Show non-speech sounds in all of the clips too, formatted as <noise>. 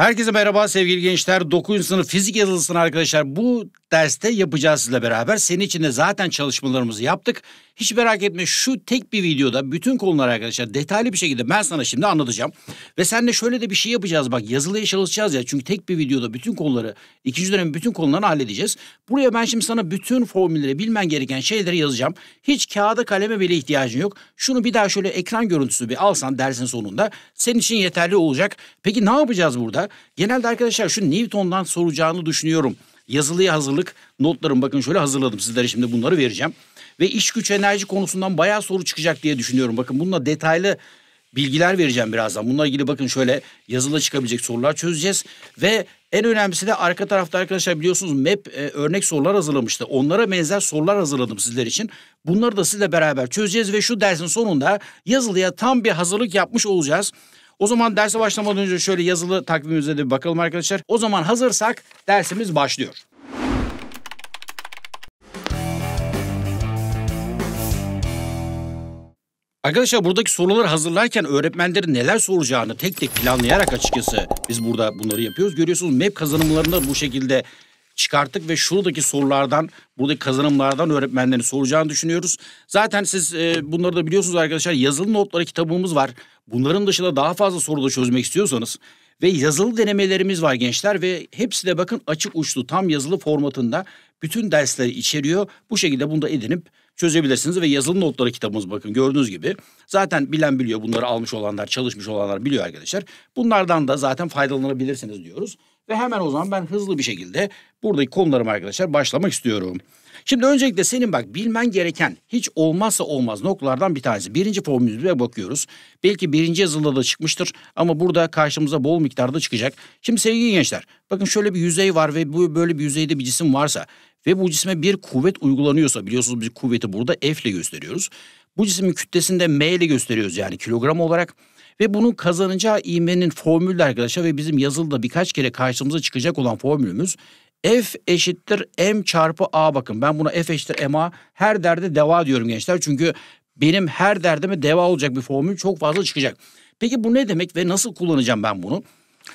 Herkese merhaba sevgili gençler. 9. sınıf fizik yazılısını arkadaşlar bu derste yapacağız sizle beraber. Senin için de zaten çalışmalarımızı yaptık. Hiç merak etme şu tek bir videoda bütün konuları arkadaşlar detaylı bir şekilde ben sana şimdi anlatacağım. Ve seninle şöyle de bir şey yapacağız bak yazılıya çalışacağız ya. Çünkü tek bir videoda bütün konuları ikinci dönemin bütün konularını halledeceğiz. Buraya ben şimdi sana bütün formülleri bilmen gereken şeyleri yazacağım. Hiç kağıda kaleme bile ihtiyacın yok. Şunu bir daha şöyle ekran görüntüsü bir alsan dersin sonunda senin için yeterli olacak. Peki ne yapacağız burada? genelde arkadaşlar şu Newton'dan soracağını düşünüyorum. Yazılıya hazırlık notlarım bakın şöyle hazırladım sizlere şimdi bunları vereceğim. Ve iş güç enerji konusundan bayağı soru çıkacak diye düşünüyorum. Bakın bununla detaylı bilgiler vereceğim birazdan. Bununla ilgili bakın şöyle yazılı çıkabilecek sorular çözeceğiz. Ve en önemlisi de arka tarafta arkadaşlar biliyorsunuz MEP e, örnek sorular hazırlamıştı. Onlara benzer sorular hazırladım sizler için. Bunları da sizle beraber çözeceğiz ve şu dersin sonunda yazılıya tam bir hazırlık yapmış olacağız. O zaman derse başlamadan önce şöyle yazılı takvimimize de bir bakalım arkadaşlar. O zaman hazırsak dersimiz başlıyor. Arkadaşlar buradaki soruları hazırlarken öğretmenlerin neler soracağını tek tek planlayarak açıkçası biz burada bunları yapıyoruz. Görüyorsunuz map kazanımlarında bu şekilde çıkarttık ve şuradaki sorulardan, buradaki kazanımlardan öğretmenlerin soracağını düşünüyoruz. Zaten siz e, bunları da biliyorsunuz arkadaşlar. Yazılı notları kitabımız var. Bunların dışında daha fazla soru da çözmek istiyorsanız ve yazılı denemelerimiz var gençler ve hepsi de bakın açık uçlu tam yazılı formatında bütün dersleri içeriyor. Bu şekilde bunu da edinip çözebilirsiniz ve yazılı notları kitabımız bakın gördüğünüz gibi. Zaten bilen biliyor bunları almış olanlar çalışmış olanlar biliyor arkadaşlar. Bunlardan da zaten faydalanabilirsiniz diyoruz. Ve hemen o zaman ben hızlı bir şekilde buradaki konularımı arkadaşlar başlamak istiyorum. Şimdi öncelikle senin bak bilmen gereken hiç olmazsa olmaz noktalardan bir tanesi. Birinci formülüne bakıyoruz. Belki birinci yazılıda da çıkmıştır ama burada karşımıza bol miktarda çıkacak. Şimdi sevgili gençler bakın şöyle bir yüzey var ve bu böyle bir yüzeyde bir cisim varsa ve bu cisme bir kuvvet uygulanıyorsa biliyorsunuz biz kuvveti burada F ile gösteriyoruz. Bu cismin kütlesinde M ile gösteriyoruz yani kilogram olarak. Ve bunun kazanacağı ivmenin formülü arkadaşlar ve bizim yazılıda birkaç kere karşımıza çıkacak olan formülümüz F eşittir M çarpı A bakın. Ben buna F eşittir M A her derde deva diyorum gençler. Çünkü benim her derdime deva olacak bir formül çok fazla çıkacak. Peki bu ne demek ve nasıl kullanacağım ben bunu?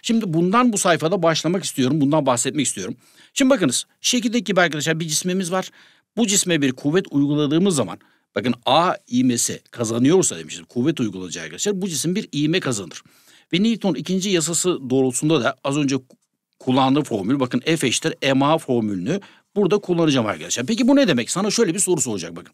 Şimdi bundan bu sayfada başlamak istiyorum. Bundan bahsetmek istiyorum. Şimdi bakınız şekildeki gibi arkadaşlar bir cismimiz var. Bu cisme bir kuvvet uyguladığımız zaman bakın A iğmesi kazanıyorsa demişiz kuvvet uygulanacak arkadaşlar bu cisim bir iğme kazanır. Ve Newton ikinci yasası doğrultusunda da az önce kullandığı formül bakın F eşittir MA formülünü burada kullanacağım arkadaşlar. Peki bu ne demek? Sana şöyle bir soru soracak bakın.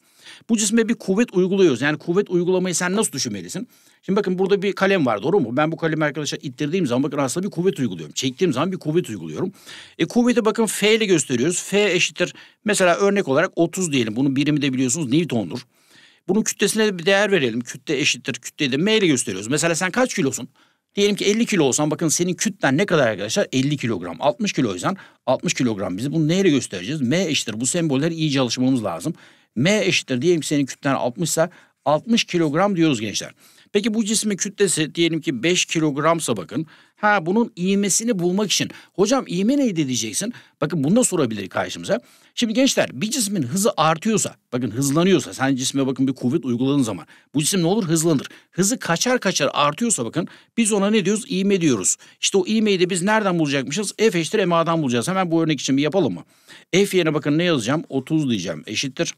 Bu cisme bir kuvvet uyguluyoruz. Yani kuvvet uygulamayı sen nasıl düşünmelisin? Şimdi bakın burada bir kalem var doğru mu? Ben bu kalemi arkadaşlar ittirdiğim zaman bakın aslında bir kuvvet uyguluyorum. Çektiğim zaman bir kuvvet uyguluyorum. E kuvveti bakın F ile gösteriyoruz. F eşittir mesela örnek olarak 30 diyelim. Bunun birimi de biliyorsunuz Newton'dur. Bunun kütlesine bir değer verelim. Kütle eşittir. Kütleyi de M ile gösteriyoruz. Mesela sen kaç kilosun? Diyelim ki 50 kilo olsan bakın senin kütlen ne kadar arkadaşlar? 50 kilogram. 60 kilo yüzden 60 kilogram bizi bunu neyle göstereceğiz? M eşittir. Bu sembolleri iyice alışmamız lazım. M eşittir. Diyelim ki senin kütlen 60 ise 60 kilogram diyoruz gençler. Peki bu cismin kütlesi diyelim ki 5 kilogramsa bakın. Ha bunun iğmesini bulmak için. Hocam iğme neydi diyeceksin. Bakın bunu da sorabilir karşımıza. Şimdi gençler bir cismin hızı artıyorsa bakın hızlanıyorsa sen cisme bakın bir kuvvet uyguladığın zaman bu cisim ne olur hızlanır. Hızı kaçar kaçar artıyorsa bakın biz ona ne diyoruz iğme diyoruz. İşte o iğmeyi de biz nereden bulacakmışız? F eşittir MA'dan bulacağız. Hemen bu örnek için bir yapalım mı? F yerine bakın ne yazacağım? 30 diyeceğim eşittir.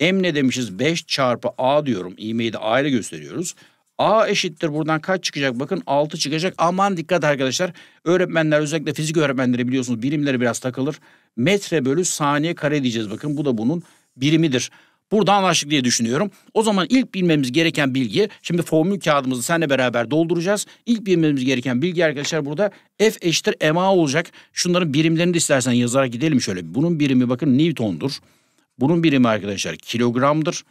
M ne demişiz? 5 çarpı A diyorum. İğmeyi de A ile gösteriyoruz. A eşittir buradan kaç çıkacak? Bakın 6 çıkacak. Aman dikkat arkadaşlar. Öğretmenler özellikle fizik öğretmenleri biliyorsunuz birimleri biraz takılır. Metre bölü saniye kare diyeceğiz bakın. Bu da bunun birimidir. Burada anlaştık diye düşünüyorum. O zaman ilk bilmemiz gereken bilgi, şimdi formül kağıdımızı seninle beraber dolduracağız. İlk bilmemiz gereken bilgi arkadaşlar burada F eşittir MA olacak. Şunların birimlerini de istersen yazarak gidelim şöyle. Bunun birimi bakın Newton'dur. Bunun birimi arkadaşlar kilogramdır.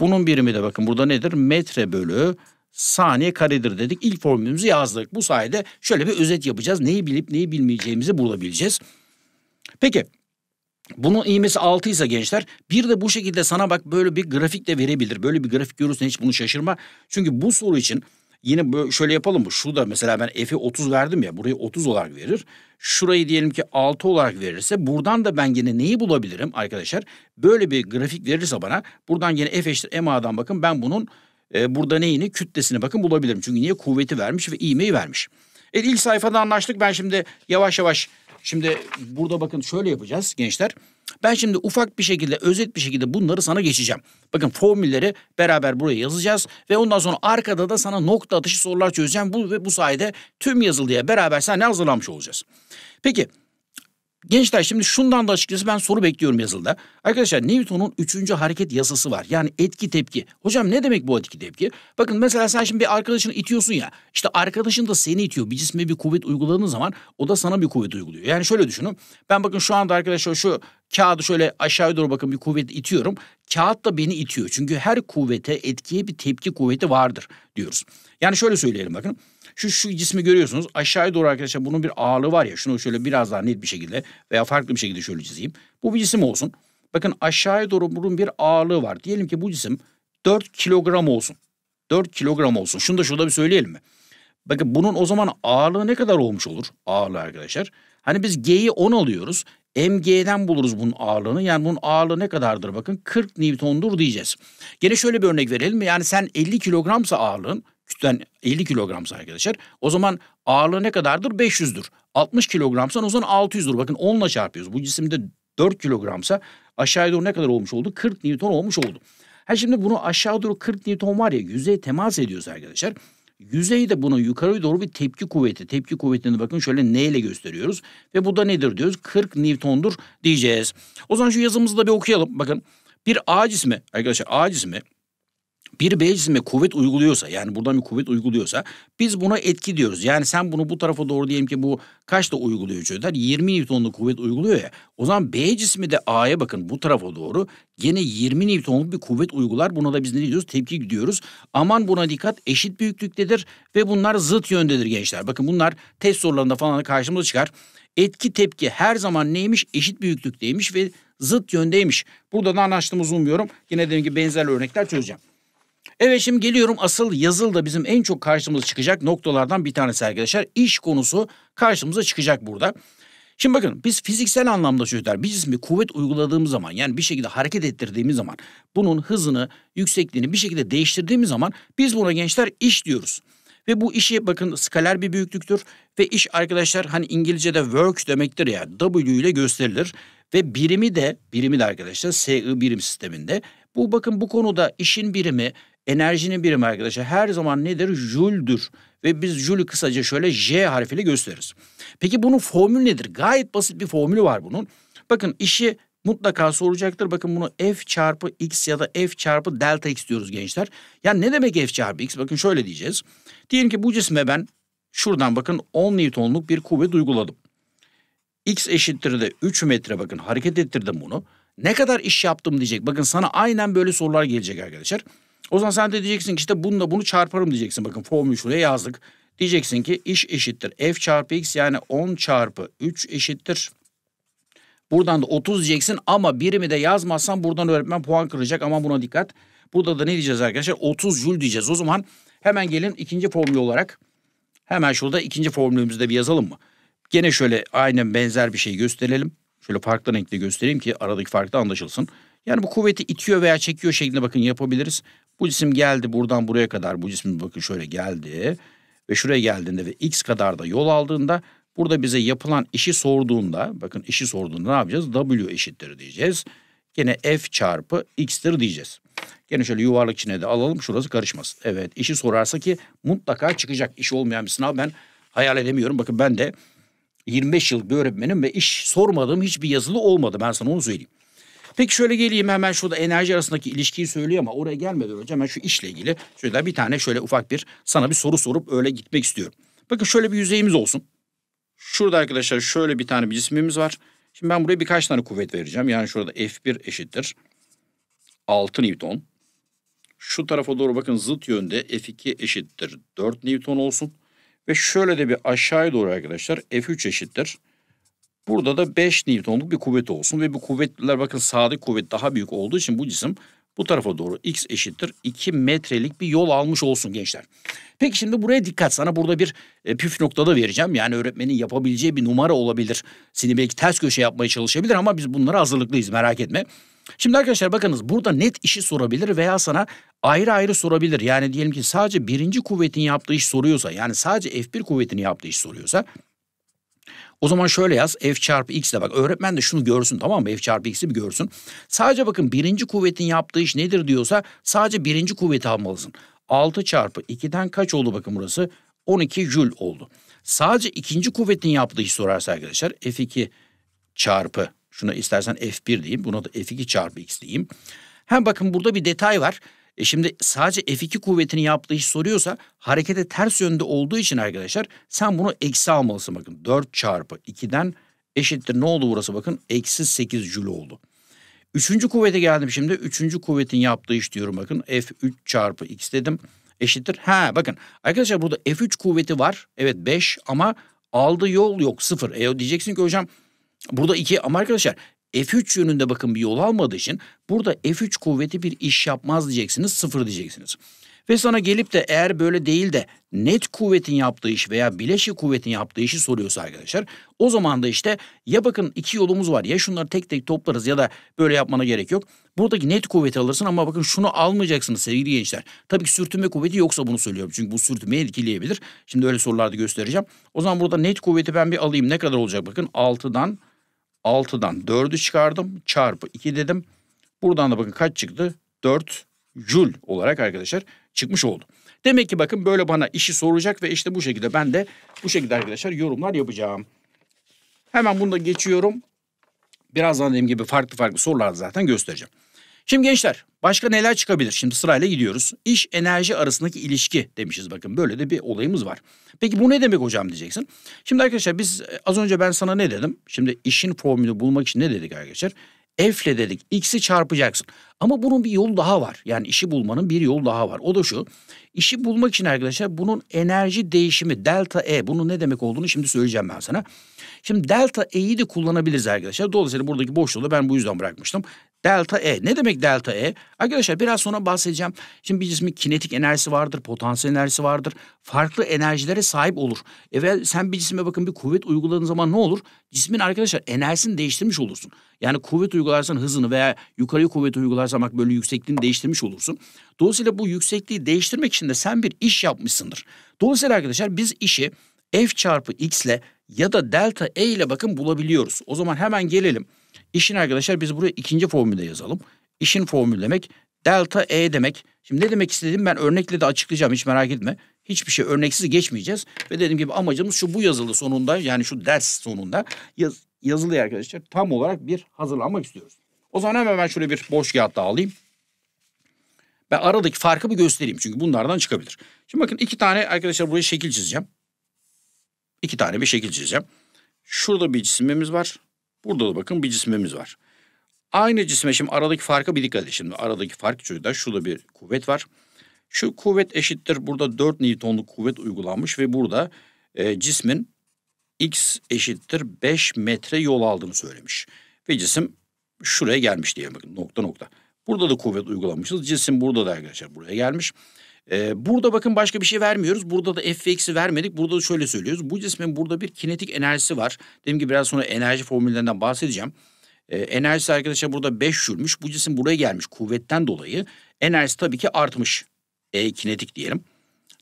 Bunun birimi de bakın burada nedir? Metre bölü saniye karedir dedik. İlk formülümüzü yazdık. Bu sayede şöyle bir özet yapacağız. Neyi bilip neyi bilmeyeceğimizi bulabileceğiz. Peki bunun iğmesi 6 ise gençler bir de bu şekilde sana bak böyle bir grafik de verebilir. Böyle bir grafik görürsen hiç bunu şaşırma. Çünkü bu soru için yine şöyle yapalım mı? şurada mesela ben f'i 30 verdim ya burayı 30 olarak verir. Şurayı diyelim ki 6 olarak verirse buradan da ben yine neyi bulabilirim arkadaşlar? Böyle bir grafik verirse bana buradan yine f eşittir ma'dan bakın ben bunun e, burada neyini kütlesini bakın bulabilirim. Çünkü niye kuvveti vermiş ve iğmeyi vermiş. E, ilk sayfada anlaştık ben şimdi yavaş yavaş şimdi burada bakın şöyle yapacağız gençler. Ben şimdi ufak bir şekilde özet bir şekilde bunları sana geçeceğim. Bakın formülleri beraber buraya yazacağız ve ondan sonra arkada da sana nokta atışı sorular çözeceğim. Bu ve bu sayede tüm yazılıya beraber sen hazırlanmış olacağız. Peki Gençler şimdi şundan da açıkçası ben soru bekliyorum yazılıda. Arkadaşlar Newton'un üçüncü hareket yasası var. Yani etki tepki. Hocam ne demek bu etki tepki? Bakın mesela sen şimdi bir arkadaşını itiyorsun ya. İşte arkadaşın da seni itiyor. Bir cisme bir kuvvet uyguladığın zaman o da sana bir kuvvet uyguluyor. Yani şöyle düşünün. Ben bakın şu anda arkadaşlar şu kağıdı şöyle aşağıya doğru bakın bir kuvvet itiyorum. Kağıt da beni itiyor. Çünkü her kuvvete etkiye bir tepki kuvveti vardır diyoruz. Yani şöyle söyleyelim bakın. Şu şu cismi görüyorsunuz. Aşağıya doğru arkadaşlar bunun bir ağırlığı var ya. Şunu şöyle biraz daha net bir şekilde veya farklı bir şekilde şöyle çizeyim. Bu bir cisim olsun. Bakın aşağıya doğru bunun bir ağırlığı var. Diyelim ki bu cisim 4 kilogram olsun. 4 kilogram olsun. Şunu da şurada bir söyleyelim mi? Bakın bunun o zaman ağırlığı ne kadar olmuş olur? Ağırlığı arkadaşlar. Hani biz G'yi 10 alıyoruz. MG'den buluruz bunun ağırlığını. Yani bunun ağırlığı ne kadardır bakın? 40 Newton'dur diyeceğiz. Gene şöyle bir örnek verelim. Yani sen 50 kilogramsa ağırlığın kütlen 50 kilogramsa arkadaşlar o zaman ağırlığı ne kadardır? 500'dür. 60 kilogramsa o zaman 600'dür. Bakın 10 ile çarpıyoruz. Bu cisimde 4 kilogramsa aşağıya doğru ne kadar olmuş oldu? 40 Newton olmuş oldu. Ha şimdi bunu aşağı doğru 40 Newton var ya yüzeye temas ediyoruz arkadaşlar. Yüzeyde bunu yukarı doğru bir tepki kuvveti. Tepki kuvvetini bakın şöyle N ile gösteriyoruz. Ve bu da nedir diyoruz? 40 Newton'dur diyeceğiz. O zaman şu yazımızı da bir okuyalım. Bakın bir A cismi arkadaşlar A cismi bir B cisme kuvvet uyguluyorsa yani buradan bir kuvvet uyguluyorsa biz buna etki diyoruz. Yani sen bunu bu tarafa doğru diyelim ki bu kaçta uyguluyor çocuklar? 20 Newton'luk kuvvet uyguluyor ya. O zaman B cismi de A'ya bakın bu tarafa doğru gene 20 Newton'luk bir kuvvet uygular. Buna da biz ne diyoruz? Tepki diyoruz. Aman buna dikkat eşit büyüklüktedir ve bunlar zıt yöndedir gençler. Bakın bunlar test sorularında falan karşımıza çıkar. Etki tepki her zaman neymiş? Eşit büyüklükteymiş ve zıt yöndeymiş. Burada da anlaştığımızı umuyorum. Yine dediğim gibi benzer örnekler çözeceğim. Evet şimdi geliyorum asıl yazıl da bizim en çok karşımıza çıkacak noktalardan bir tanesi arkadaşlar. İş konusu karşımıza çıkacak burada. Şimdi bakın biz fiziksel anlamda çocuklar bir cismi kuvvet uyguladığımız zaman yani bir şekilde hareket ettirdiğimiz zaman bunun hızını, yüksekliğini bir şekilde değiştirdiğimiz zaman biz buna gençler iş diyoruz. Ve bu işi bakın skaler bir büyüklüktür ve iş arkadaşlar hani İngilizce'de work demektir ya W ile gösterilir ve birimi de birimi de arkadaşlar SI birim sisteminde bu bakın bu konuda işin birimi Enerjinin birimi arkadaşlar her zaman nedir? Jüldür. Ve biz jülü kısaca şöyle J harfiyle gösteririz. Peki bunun formülü nedir? Gayet basit bir formülü var bunun. Bakın işi mutlaka soracaktır. Bakın bunu f çarpı x ya da f çarpı delta x diyoruz gençler. Yani ne demek f çarpı x? Bakın şöyle diyeceğiz. Diyelim ki bu cisme ben şuradan bakın 10 Newton'luk bir kuvvet uyguladım. X eşittir de 3 metre bakın hareket ettirdim bunu. Ne kadar iş yaptım diyecek. Bakın sana aynen böyle sorular gelecek arkadaşlar. O zaman sen de diyeceksin ki işte bununla bunu çarparım diyeceksin. Bakın formülü şuraya yazdık. Diyeceksin ki iş eşittir. F çarpı x yani 10 çarpı 3 eşittir. Buradan da 30 diyeceksin ama birimi de yazmazsan buradan öğretmen puan kıracak. Ama buna dikkat. Burada da ne diyeceğiz arkadaşlar? 30 jül diyeceğiz. O zaman hemen gelin ikinci formül olarak hemen şurada ikinci formülümüzü de bir yazalım mı? Gene şöyle aynen benzer bir şey gösterelim. Şöyle farklı renkte göstereyim ki aradaki farkta anlaşılsın. Yani bu kuvveti itiyor veya çekiyor şeklinde bakın yapabiliriz. Bu cisim geldi buradan buraya kadar bu cismin bakın şöyle geldi ve şuraya geldiğinde ve x kadar da yol aldığında burada bize yapılan işi sorduğunda bakın işi sorduğunda ne yapacağız? W eşittir diyeceğiz. Gene f çarpı x'tir diyeceğiz. Gene şöyle yuvarlak içine de alalım şurası karışmasın. Evet işi sorarsa ki mutlaka çıkacak iş olmayan bir sınav ben hayal edemiyorum. Bakın ben de 25 yıl bir öğretmenim ve iş sormadığım hiçbir yazılı olmadı ben sana onu söyleyeyim. Peki şöyle geleyim hemen şurada enerji arasındaki ilişkiyi söylüyor ama oraya gelmeden önce hemen şu işle ilgili şöyle bir tane şöyle ufak bir sana bir soru sorup öyle gitmek istiyorum. Bakın şöyle bir yüzeyimiz olsun. Şurada arkadaşlar şöyle bir tane bir cismimiz var. Şimdi ben buraya birkaç tane kuvvet vereceğim. Yani şurada F1 eşittir. 6 Newton. Şu tarafa doğru bakın zıt yönde F2 eşittir 4 Newton olsun. Ve şöyle de bir aşağıya doğru arkadaşlar F3 eşittir Burada da 5 Newton'luk bir kuvvet olsun ve bu kuvvetler bakın sağdaki kuvvet daha büyük olduğu için bu cisim bu tarafa doğru x eşittir 2 metrelik bir yol almış olsun gençler. Peki şimdi buraya dikkat sana burada bir e, püf noktada vereceğim. Yani öğretmenin yapabileceği bir numara olabilir. Seni belki ters köşe yapmaya çalışabilir ama biz bunlara hazırlıklıyız merak etme. Şimdi arkadaşlar bakınız burada net işi sorabilir veya sana ayrı ayrı sorabilir. Yani diyelim ki sadece birinci kuvvetin yaptığı iş soruyorsa yani sadece F1 kuvvetini yaptığı iş soruyorsa o zaman şöyle yaz f çarpı x de bak öğretmen de şunu görsün tamam mı f çarpı x'i bir görsün. Sadece bakın birinci kuvvetin yaptığı iş nedir diyorsa sadece birinci kuvveti almalısın. 6 çarpı 2'den kaç oldu bakın burası 12 jül oldu. Sadece ikinci kuvvetin yaptığı iş sorarsa arkadaşlar f2 çarpı şuna istersen f1 diyeyim buna da f2 çarpı x diyeyim. Hem bakın burada bir detay var. E şimdi sadece F2 kuvvetini yaptığı iş soruyorsa harekete ters yönde olduğu için arkadaşlar sen bunu eksi almalısın bakın. 4 çarpı 2'den eşittir ne oldu burası bakın eksi 8 jül oldu. Üçüncü kuvvete geldim şimdi. Üçüncü kuvvetin yaptığı iş diyorum bakın. F3 çarpı x dedim. Eşittir. Ha bakın arkadaşlar burada F3 kuvveti var. Evet 5 ama aldığı yol yok 0. E diyeceksin ki hocam burada 2 ama arkadaşlar F3 yönünde bakın bir yol almadığı için burada F3 kuvveti bir iş yapmaz diyeceksiniz sıfır diyeceksiniz. Ve sana gelip de eğer böyle değil de net kuvvetin yaptığı iş veya bileşik kuvvetin yaptığı işi soruyorsa arkadaşlar o zaman da işte ya bakın iki yolumuz var ya şunları tek tek toplarız ya da böyle yapmana gerek yok. Buradaki net kuvveti alırsın ama bakın şunu almayacaksınız sevgili gençler. Tabii ki sürtünme kuvveti yoksa bunu söylüyorum çünkü bu sürtünmeyi etkileyebilir. Şimdi öyle sorularda göstereceğim. O zaman burada net kuvveti ben bir alayım ne kadar olacak bakın 6'dan 6'dan 4'ü çıkardım çarpı 2 dedim. Buradan da bakın kaç çıktı? 4 jül olarak arkadaşlar çıkmış oldu. Demek ki bakın böyle bana işi soracak ve işte bu şekilde ben de bu şekilde arkadaşlar yorumlar yapacağım. Hemen bunu da geçiyorum. Birazdan dediğim gibi farklı farklı sorular zaten göstereceğim. Şimdi gençler başka neler çıkabilir? Şimdi sırayla gidiyoruz. İş enerji arasındaki ilişki demişiz bakın. Böyle de bir olayımız var. Peki bu ne demek hocam diyeceksin. Şimdi arkadaşlar biz e, az önce ben sana ne dedim? Şimdi işin formülü bulmak için ne dedik arkadaşlar? F ile dedik x'i çarpacaksın. Ama bunun bir yolu daha var. Yani işi bulmanın bir yolu daha var. O da şu. İşi bulmak için arkadaşlar bunun enerji değişimi delta E. Bunun ne demek olduğunu şimdi söyleyeceğim ben sana. Şimdi delta E'yi de kullanabiliriz arkadaşlar. Dolayısıyla buradaki boşluğu da ben bu yüzden bırakmıştım. Delta E. Ne demek delta E? Arkadaşlar biraz sonra bahsedeceğim. Şimdi bir cismin kinetik enerjisi vardır, potansiyel enerjisi vardır. Farklı enerjilere sahip olur. Evvel sen bir cisme bakın bir kuvvet uyguladığın zaman ne olur? Cismin arkadaşlar enerjisini değiştirmiş olursun. Yani kuvvet uygularsan hızını veya yukarıya kuvvet uygularsan bak böyle yüksekliğini değiştirmiş olursun. Dolayısıyla bu yüksekliği değiştirmek için de sen bir iş yapmışsındır. Dolayısıyla arkadaşlar biz işi f çarpı x ile ya da delta e ile bakın bulabiliyoruz. O zaman hemen gelelim. İşin arkadaşlar biz buraya ikinci formülde yazalım. İşin formülü demek delta E demek. Şimdi ne demek istediğim ben örnekle de açıklayacağım hiç merak etme. Hiçbir şey örneksiz geçmeyeceğiz. Ve dediğim gibi amacımız şu bu yazılı sonunda yani şu ders sonunda yaz, yazılıyı arkadaşlar tam olarak bir hazırlanmak istiyoruz. O zaman hemen ben şöyle bir boş kağıt da alayım. Ben aradaki farkı bir göstereyim çünkü bunlardan çıkabilir. Şimdi bakın iki tane arkadaşlar buraya şekil çizeceğim. İki tane bir şekil çizeceğim. Şurada bir cisimimiz var. Burada da bakın bir cismimiz var. Aynı cisme şimdi aradaki farka bir dikkat edin. Şimdi aradaki fark şurada, şurada bir kuvvet var. Şu kuvvet eşittir. Burada 4 Newton'luk kuvvet uygulanmış ve burada e, cismin x eşittir 5 metre yol aldığını söylemiş. Ve cisim şuraya gelmiş diye bakın nokta nokta. Burada da kuvvet uygulamışız. Cisim burada da arkadaşlar buraya gelmiş. Ee, burada bakın başka bir şey vermiyoruz. Burada da Fx'i vermedik. Burada da şöyle söylüyoruz. Bu cismin burada bir kinetik enerjisi var. Dediğim gibi biraz sonra enerji formüllerinden bahsedeceğim. Ee, enerjisi arkadaşlar burada 5 jülmüş. Bu cisim buraya gelmiş kuvvetten dolayı. Enerjisi tabii ki artmış. E kinetik diyelim.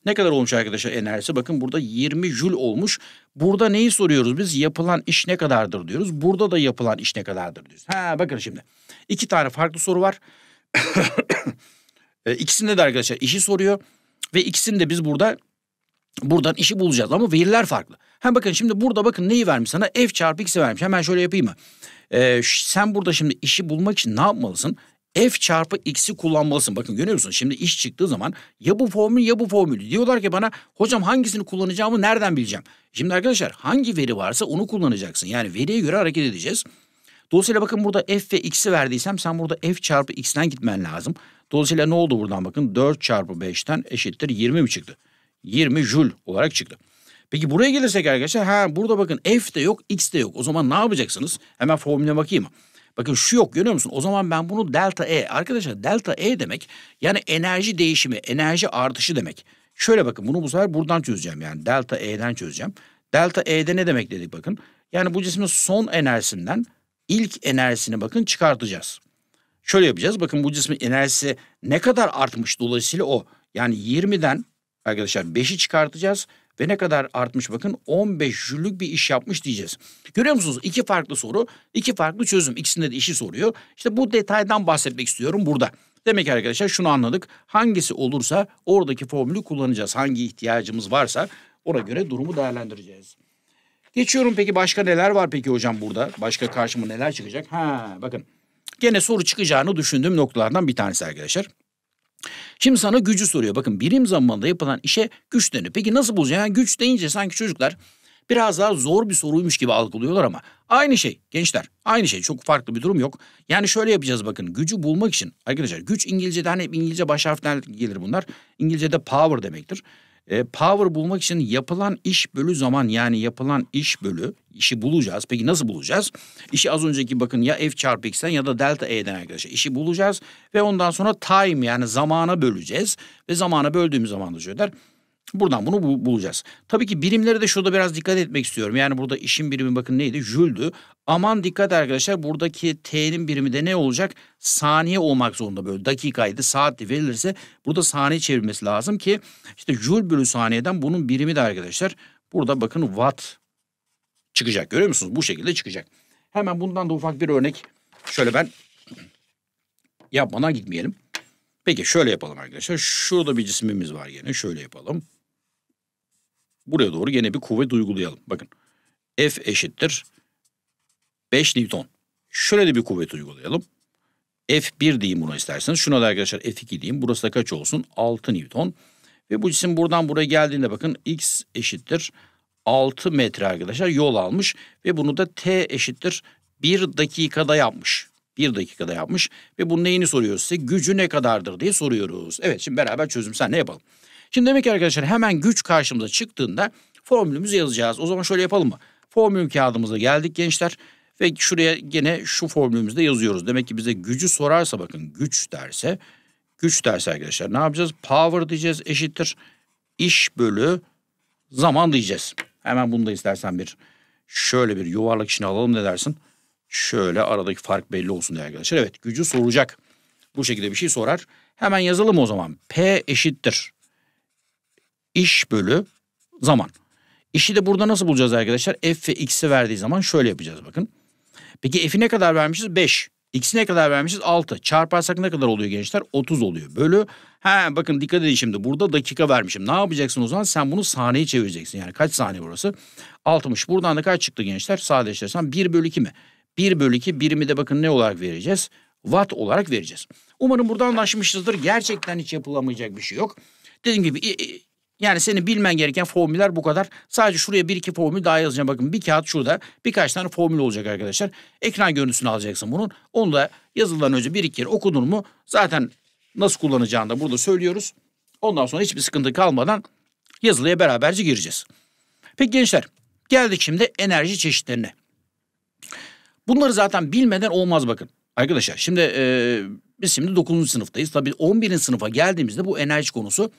Ne kadar olmuş arkadaşlar enerjisi? Bakın burada 20 jül olmuş. Burada neyi soruyoruz biz? Yapılan iş ne kadardır diyoruz. Burada da yapılan iş ne kadardır diyoruz. Ha bakın şimdi. iki tane farklı soru var. <coughs> E, ikisinde de arkadaşlar işi soruyor ve ikisinde de biz burada buradan işi bulacağız ama veriler farklı. Hem bakın şimdi burada bakın neyi vermiş sana? F çarpı x'i vermiş. Hemen şöyle yapayım mı? Ee, sen burada şimdi işi bulmak için ne yapmalısın? F çarpı x'i kullanmalısın. Bakın görüyor musun? Şimdi iş çıktığı zaman ya bu formül ya bu formül. Diyorlar ki bana hocam hangisini kullanacağımı nereden bileceğim? Şimdi arkadaşlar hangi veri varsa onu kullanacaksın. Yani veriye göre hareket edeceğiz. Dolayısıyla bakın burada f ve x'i verdiysem sen burada f çarpı x'ten gitmen lazım. Dolayısıyla ne oldu buradan bakın 4 çarpı 5'ten eşittir 20 mi çıktı? 20 jül olarak çıktı. Peki buraya gelirsek arkadaşlar ha burada bakın f de yok x de yok. O zaman ne yapacaksınız? Hemen formüle bakayım. Bakın şu yok görüyor musun? O zaman ben bunu delta E. Arkadaşlar delta E demek yani enerji değişimi, enerji artışı demek. Şöyle bakın bunu bu sefer buradan çözeceğim yani delta E'den çözeceğim. Delta E'de ne demek dedik bakın. Yani bu cismin son enerjisinden ilk enerjisini bakın çıkartacağız. Şöyle yapacağız. Bakın bu cismin enerjisi ne kadar artmış dolayısıyla o. Yani 20'den arkadaşlar 5'i çıkartacağız ve ne kadar artmış bakın 15 jüllük bir iş yapmış diyeceğiz. Görüyor musunuz? İki farklı soru, iki farklı çözüm. İkisinde de işi soruyor. İşte bu detaydan bahsetmek istiyorum burada. Demek ki arkadaşlar şunu anladık. Hangisi olursa oradaki formülü kullanacağız. Hangi ihtiyacımız varsa ona göre durumu değerlendireceğiz. Geçiyorum peki başka neler var peki hocam burada? Başka karşıma neler çıkacak? Ha bakın. Gene soru çıkacağını düşündüğüm noktalardan bir tanesi arkadaşlar. Şimdi sana gücü soruyor. Bakın birim zamanında yapılan işe güç deniyor. Peki nasıl bulacaksın? Yani güç deyince sanki çocuklar biraz daha zor bir soruymuş gibi algılıyorlar ama aynı şey gençler aynı şey çok farklı bir durum yok. Yani şöyle yapacağız bakın gücü bulmak için arkadaşlar güç İngilizce'de hani İngilizce baş harfler gelir bunlar. İngilizce'de power demektir. E, power bulmak için yapılan iş bölü zaman yani yapılan iş bölü işi bulacağız. Peki nasıl bulacağız? İşi az önceki bakın ya F çarpı X'ten ya da delta E'den arkadaşlar. işi bulacağız ve ondan sonra time yani zamana böleceğiz. Ve zamana böldüğümüz zaman da şöyle der. Buradan bunu bu, bulacağız. Tabii ki birimlere de şurada biraz dikkat etmek istiyorum. Yani burada işin birimi bakın neydi? Jüldü. Aman dikkat arkadaşlar buradaki T'nin birimi de ne olacak? Saniye olmak zorunda böyle dakikaydı saatti verilirse burada saniye çevirmesi lazım ki işte jül bölü saniyeden bunun birimi de arkadaşlar burada bakın watt çıkacak görüyor musunuz? Bu şekilde çıkacak. Hemen bundan da ufak bir örnek şöyle ben yapmana gitmeyelim. Peki şöyle yapalım arkadaşlar. Şurada bir cismimiz var yine şöyle yapalım. Buraya doğru yine bir kuvvet uygulayalım. Bakın F eşittir 5 Newton. Şöyle de bir kuvvet uygulayalım. F1 diyeyim buna isterseniz. Şuna da arkadaşlar F2 diyeyim. Burası da kaç olsun? 6 Newton. Ve bu cisim buradan buraya geldiğinde bakın X eşittir 6 metre arkadaşlar yol almış. Ve bunu da T eşittir 1 dakikada yapmış. 1 dakikada yapmış. Ve bunun neyini soruyoruz size? Gücü ne kadardır diye soruyoruz. Evet şimdi beraber çözüm sen ne yapalım? Şimdi demek ki arkadaşlar hemen güç karşımıza çıktığında formülümüzü yazacağız. O zaman şöyle yapalım mı? Formül kağıdımıza geldik gençler. Ve şuraya gene şu formülümüzde yazıyoruz. Demek ki bize gücü sorarsa bakın güç derse. Güç derse arkadaşlar ne yapacağız? Power diyeceğiz eşittir. iş bölü zaman diyeceğiz. Hemen bunu da istersen bir şöyle bir yuvarlak içine alalım ne dersin? Şöyle aradaki fark belli olsun diye arkadaşlar. Evet gücü soracak. Bu şekilde bir şey sorar. Hemen yazalım o zaman. P eşittir iş bölü zaman. İşi de burada nasıl bulacağız arkadaşlar? F ve X'i verdiği zaman şöyle yapacağız bakın. Peki F'i ne kadar vermişiz? 5. X'i ne kadar vermişiz? 6. Çarparsak ne kadar oluyor gençler? 30 oluyor. Bölü. He bakın dikkat edin şimdi. Burada dakika vermişim. Ne yapacaksın o zaman? Sen bunu saniye çevireceksin. Yani kaç saniye burası? 60. Buradan da kaç çıktı gençler? Sadeleştirsen 1 bölü 2 mi? 1 bölü 2 birimi de bakın ne olarak vereceğiz? Watt olarak vereceğiz. Umarım buradan anlaşmışızdır. Gerçekten hiç yapılamayacak bir şey yok. Dediğim gibi yani senin bilmen gereken formüller bu kadar. Sadece şuraya bir iki formül daha yazacağım. Bakın bir kağıt şurada birkaç tane formül olacak arkadaşlar. Ekran görüntüsünü alacaksın bunun. Onu da yazıldan önce bir iki kere okudun mu zaten nasıl kullanacağını da burada söylüyoruz. Ondan sonra hiçbir sıkıntı kalmadan yazılıya beraberce gireceğiz. Peki gençler geldik şimdi enerji çeşitlerine. Bunları zaten bilmeden olmaz bakın. Arkadaşlar şimdi e, biz şimdi 9. sınıftayız. Tabii 11. sınıfa geldiğimizde bu enerji konusu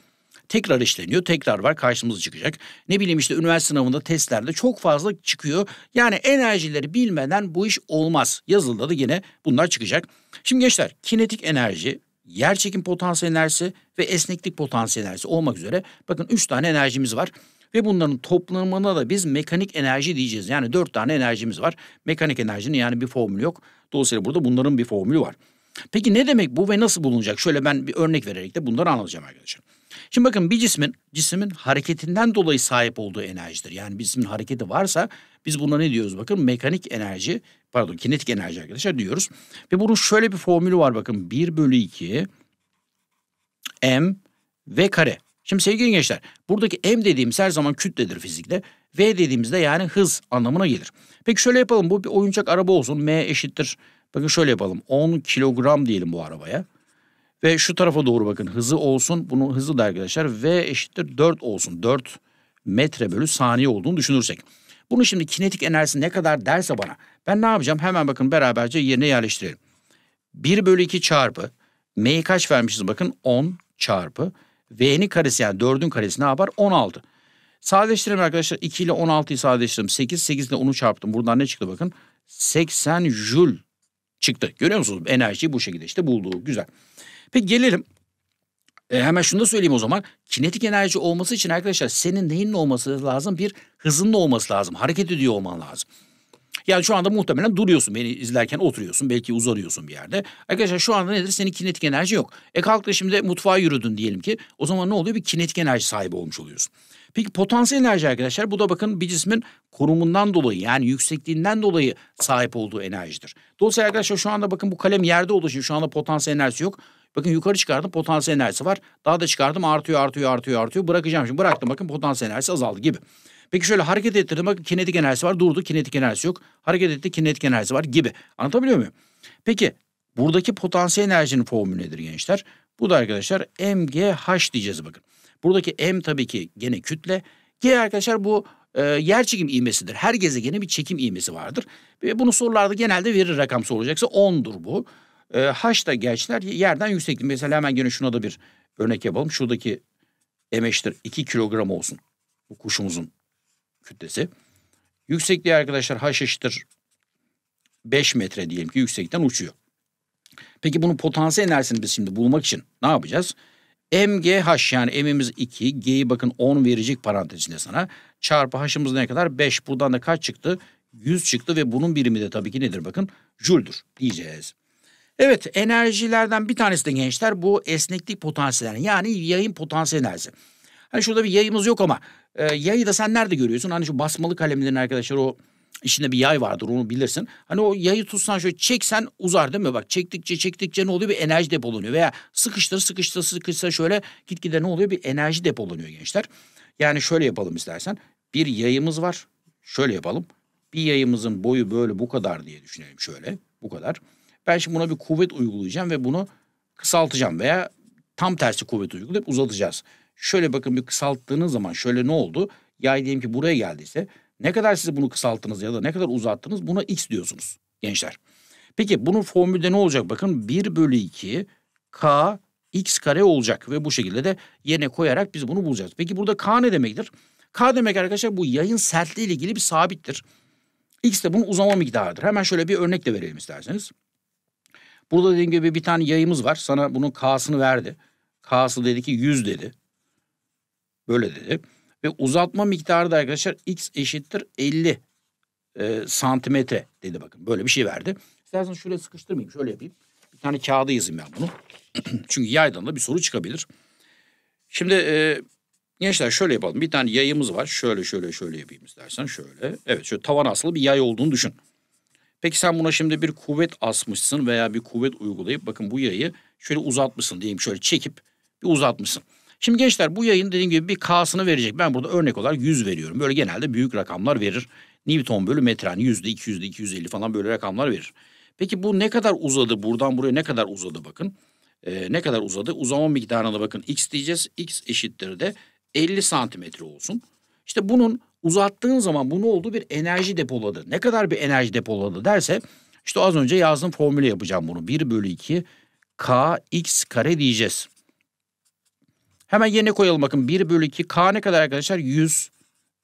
tekrar işleniyor. Tekrar var karşımıza çıkacak. Ne bileyim işte üniversite sınavında testlerde çok fazla çıkıyor. Yani enerjileri bilmeden bu iş olmaz. Yazılıda da yine bunlar çıkacak. Şimdi gençler kinetik enerji, yerçekim potansiyel enerjisi ve esneklik potansiyel enerjisi olmak üzere bakın üç tane enerjimiz var. Ve bunların toplamına da biz mekanik enerji diyeceğiz. Yani dört tane enerjimiz var. Mekanik enerjinin yani bir formülü yok. Dolayısıyla burada bunların bir formülü var. Peki ne demek bu ve nasıl bulunacak? Şöyle ben bir örnek vererek de bunları anlatacağım arkadaşlar. Şimdi bakın bir cismin cismin hareketinden dolayı sahip olduğu enerjidir. Yani bir cismin hareketi varsa biz buna ne diyoruz bakın mekanik enerji pardon kinetik enerji arkadaşlar diyoruz. Ve bunun şöyle bir formülü var bakın 1 bölü 2 m v kare. Şimdi sevgili gençler buradaki m dediğimiz her zaman kütledir fizikte. V dediğimizde yani hız anlamına gelir. Peki şöyle yapalım bu bir oyuncak araba olsun m eşittir. Bakın şöyle yapalım 10 kilogram diyelim bu arabaya. Ve şu tarafa doğru bakın hızı olsun bunun hızı da arkadaşlar V eşittir 4 olsun. 4 metre bölü saniye olduğunu düşünürsek. Bunu şimdi kinetik enerjisi ne kadar derse bana ben ne yapacağım hemen bakın beraberce yerine yerleştirelim. 1 bölü 2 çarpı M'yi kaç vermişiz bakın 10 çarpı V'nin karesi yani 4'ün karesi ne yapar 16. Sadeleştirelim arkadaşlar 2 ile 16'yı sadeleştirelim 8 8 ile 10'u çarptım buradan ne çıktı bakın 80 jül çıktı. Görüyor musunuz enerjiyi bu şekilde işte bulduğu güzel. Peki gelelim. E, hemen şunu da söyleyeyim o zaman. Kinetik enerji olması için arkadaşlar senin neyin olması lazım? Bir hızın olması lazım. Hareket ediyor olman lazım. Yani şu anda muhtemelen duruyorsun beni izlerken oturuyorsun belki uzanıyorsun bir yerde. Arkadaşlar şu anda nedir senin kinetik enerji yok. E kalktı şimdi mutfağa yürüdün diyelim ki o zaman ne oluyor bir kinetik enerji sahibi olmuş oluyorsun. Peki potansiyel enerji arkadaşlar bu da bakın bir cismin konumundan dolayı yani yüksekliğinden dolayı sahip olduğu enerjidir. Dolayısıyla arkadaşlar şu anda bakın bu kalem yerde olduğu için şu anda potansiyel enerjisi yok. Bakın yukarı çıkardım potansiyel enerjisi var. Daha da çıkardım artıyor artıyor artıyor artıyor. Bırakacağım şimdi bıraktım bakın potansiyel enerjisi azaldı gibi. Peki şöyle hareket ettirdim bakın kinetik enerjisi var durdu kinetik enerjisi yok. Hareket etti kinetik enerjisi var gibi. Anlatabiliyor muyum? Peki buradaki potansiyel enerjinin formülü nedir gençler? Bu da arkadaşlar MGH diyeceğiz bakın. Buradaki M tabii ki gene kütle. G arkadaşlar bu e, yer çekim ivmesidir. Her gezegenin bir çekim ivmesi vardır. Ve bunu sorularda genelde verir rakam sorulacaksa 10'dur bu. E, haç da gençler yerden yükseklik. Mesela hemen gene şuna da bir örnek yapalım. Şuradaki emeştir 2 kilogram olsun. Bu kuşumuzun kütlesi. Yüksekliği arkadaşlar haş eşittir 5 metre diyelim ki yüksekten uçuyor. Peki bunun potansiyel enerjisini biz şimdi bulmak için ne yapacağız? MGH yani M'imiz 2, G'yi bakın 10 verecek parantezinde sana. Çarpı H'ımız ne kadar? 5. Buradan da kaç çıktı? 100 çıktı ve bunun birimi de tabii ki nedir bakın? Jül'dür diyeceğiz. Evet enerjilerden bir tanesi de gençler bu esneklik potansiyeli yani yayın potansiyel enerjisi. Hani şurada bir yayımız yok ama e, yayı da sen nerede görüyorsun? Hani şu basmalı kalemlerin arkadaşlar o içinde bir yay vardır onu bilirsin. Hani o yayı tutsan şöyle çeksen uzar değil mi? Bak çektikçe çektikçe ne oluyor? Bir enerji depolanıyor veya sıkıştır sıkıştır sıkıştır şöyle gitgide ne oluyor? Bir enerji depolanıyor gençler. Yani şöyle yapalım istersen. Bir yayımız var. Şöyle yapalım. Bir yayımızın boyu böyle bu kadar diye düşünelim şöyle. Bu kadar. Ben şimdi buna bir kuvvet uygulayacağım ve bunu kısaltacağım veya tam tersi kuvvet uygulayıp uzatacağız. Şöyle bakın bir kısalttığınız zaman şöyle ne oldu? Yay diyelim ki buraya geldiyse ne kadar siz bunu kısalttınız ya da ne kadar uzattınız buna x diyorsunuz gençler. Peki bunun formülde ne olacak? Bakın 1 bölü 2 k x kare olacak ve bu şekilde de yerine koyarak biz bunu bulacağız. Peki burada k ne demektir? K demek arkadaşlar bu yayın sertliği ile ilgili bir sabittir. X de bunun uzama miktarıdır. Hemen şöyle bir örnek de verelim isterseniz. Burada dediğim gibi bir tane yayımız var. Sana bunun K'sını verdi. K'sı dedi ki 100 dedi. Böyle dedi. Ve uzatma miktarı da arkadaşlar x eşittir 50 e, santimetre dedi bakın. Böyle bir şey verdi. İstersen şöyle sıkıştırmayayım. Şöyle yapayım. Bir tane kağıda yazayım ben bunu. <clears throat> Çünkü yaydan da bir soru çıkabilir. Şimdi e, gençler şöyle yapalım. Bir tane yayımız var. Şöyle şöyle şöyle yapayım istersen şöyle. Evet şöyle tavan asılı bir yay olduğunu düşün. Peki sen buna şimdi bir kuvvet asmışsın veya bir kuvvet uygulayıp bakın bu yayı şöyle uzatmışsın diyeyim şöyle çekip bir uzatmışsın. Şimdi gençler bu yayın dediğim gibi bir K'sını verecek. Ben burada örnek olarak 100 veriyorum. Böyle genelde büyük rakamlar verir. Newton bölü metre hani yüzde 200 250 falan böyle rakamlar verir. Peki bu ne kadar uzadı buradan buraya ne kadar uzadı bakın. Ee, ne kadar uzadı uzama miktarına da bakın x diyeceğiz. x eşittir de 50 santimetre olsun. İşte bunun uzattığın zaman bunu olduğu bir enerji depoladı. Ne kadar bir enerji depoladı derse işte az önce yazdığım formülü yapacağım bunu. 1 bölü 2 k x kare diyeceğiz. Hemen yerine koyalım bakın 1 bölü 2 k ne kadar arkadaşlar? 100